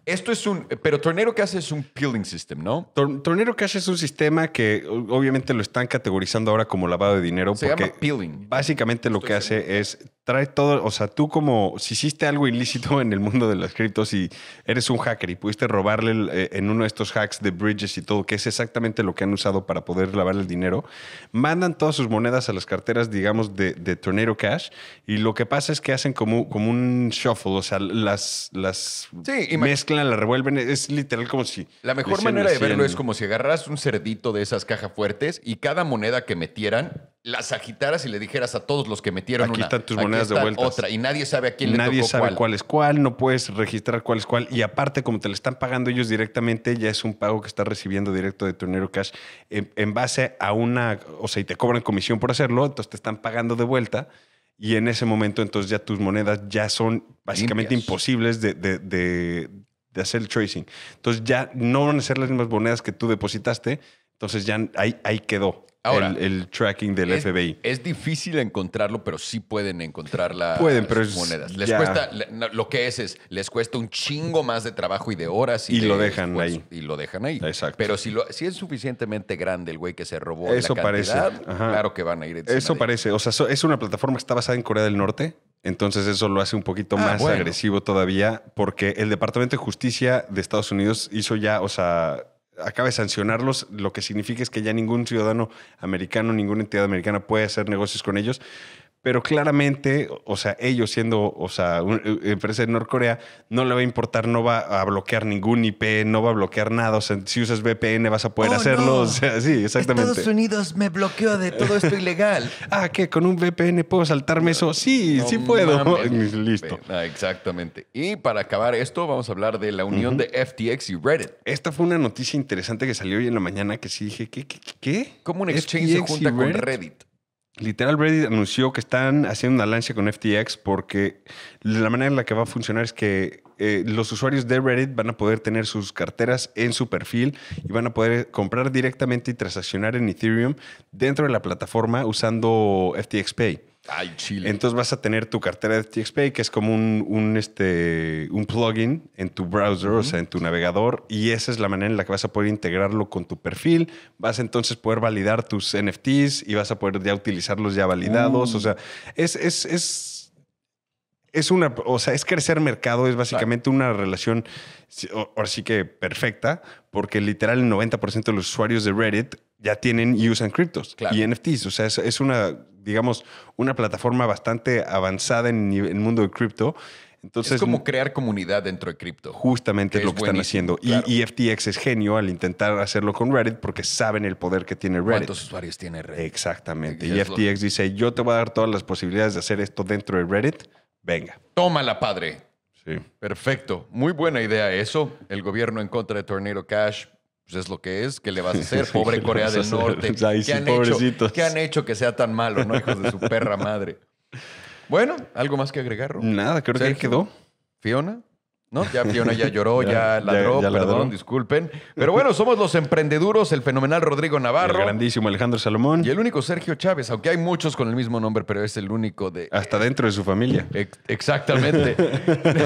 Esto es un. Pero Tornado Cash es un peeling system, ¿no? Tornero Tornado Cash es un sistema que obviamente lo están categorizando ahora como lavado de dinero. Se porque llama peeling. Básicamente lo que hace es trae todo, o sea, tú como si hiciste algo ilícito en el mundo de las criptos y eres un hacker y pudiste robarle eh, en uno de estos hacks de Bridges y todo, que es exactamente lo que han usado para poder lavar el dinero, mandan todas sus monedas a las carteras, digamos, de, de Tornado Cash y lo que pasa es que hacen como, como un shuffle, o sea, las, las mezclan, las revuelven, es literal como si... La mejor manera de verlo es como si agarras un cerdito de esas cajas fuertes y cada moneda que metieran las agitaras y le dijeras a todos los que metieron aquí una, están tus monedas de vuelta otra y nadie sabe a quién nadie le tocó sabe cuál. es cuál no puedes registrar cuál es cuál y aparte como te lo están pagando ellos directamente ya es un pago que estás recibiendo directo de tu dinero cash en, base a una o sea y te cobran comisión por hacerlo entonces te están pagando de vuelta y en ese momento entonces ya tus monedas ya son básicamente imposibles de, hacer el tracing entonces ya no van a ser las mismas monedas que tú depositaste entonces ya ahí quedó el, tracking del FBI. Es difícil encontrarlo, pero sí pueden encontrar las pueden, pero monedas. Les cuesta, lo que es es, les cuesta un chingo más de trabajo y de horas. Y, lo dejan ahí. Y lo dejan ahí. Exacto. Pero si, lo, si es suficientemente grande el güey que se robó Eso la cantidad, parece. claro que van a ir. Eso parece. O sea, es una plataforma que está basada en Corea del Norte. Entonces eso lo hace un poquito ah, más agresivo todavía porque el Departamento de Justicia de Estados Unidos hizo ya, o sea, acabe sancionarlos, lo que significa es que ya ningún ciudadano americano, ninguna entidad americana puede hacer negocios con ellos pero claramente, o sea, ellos siendo, o sea, una eh, empresa de Norcorea, no le va a importar, no va a bloquear ningún IP, no va a bloquear nada. O sea, si usas VPN vas a poder oh, hacerlo. sea, sí, exactamente. Estados Unidos me bloqueó de todo esto ilegal. ah, ¿qué? ¿Con un VPN puedo saltarme eso? Sí, sí puedo. Listo. Ah, exactamente. Y para acabar esto, vamos a hablar de la unión de FTX y Reddit. Esta fue una noticia interesante que salió hoy en la mañana que sí dije, ¿qué? ¿Qué? qué? qué cómo un exchange se junta con Reddit? literal Reddit anunció que están haciendo una lancia con FTX porque la manera en la que va a funcionar es que eh, los usuarios de Reddit van a poder tener sus carteras en su perfil y van a poder eh, comprar directamente y transaccionar en Ethereum dentro de la plataforma usando FTX Pay chile. Entonces vas a tener tu cartera de TXP, que es como un, este, un plugin en tu browser, o sea, en tu navegador, y esa es la manera en la que vas a poder integrarlo con tu perfil. Vas a entonces poder validar tus NFTs y vas a poder ya utilizarlos ya validados. O mm. sea, es, es, una, o sea, es crecer mercado, es básicamente una relación, ahora sí que perfecta, porque literal el 90% de los usuarios de Reddit ya tienen use usan criptos y NFTs. O sea, es, una, digamos, una plataforma bastante avanzada en el mundo de cripto. Entonces, es como crear comunidad dentro de cripto. Justamente es lo que están haciendo. Y, e FTX es genio al intentar hacerlo con Reddit porque saben el poder que tiene Reddit. ¿Cuántos usuarios tiene Reddit? Exactamente. Y FTX dice, yo te voy a dar todas las posibilidades de hacer esto dentro de Reddit. Venga. Tómala, padre. Sí. Perfecto. Muy buena idea eso. El gobierno en contra de Tornado Cash pues es lo que es, ¿qué le vas a hacer? Pobre Corea del Norte. Pues, ¿Qué, han hecho, que sea tan malo, no, hijos de su perra madre? Bueno, ¿algo más que agregar? Nada, creo que quedó. ¿Fiona? ¿No? Ya Fiona ya lloró, ya, ladró, perdón, disculpen. Pero bueno, somos los emprendeduros, el fenomenal Rodrigo Navarro. El grandísimo Alejandro Salomón. Y el único Sergio Chávez, aunque hay muchos con el mismo nombre, pero es el único de... Hasta eh, dentro de su familia. exactamente.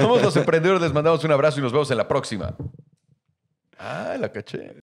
somos los emprendedores, les mandamos un abrazo y nos vemos en la próxima. Ah, la caché.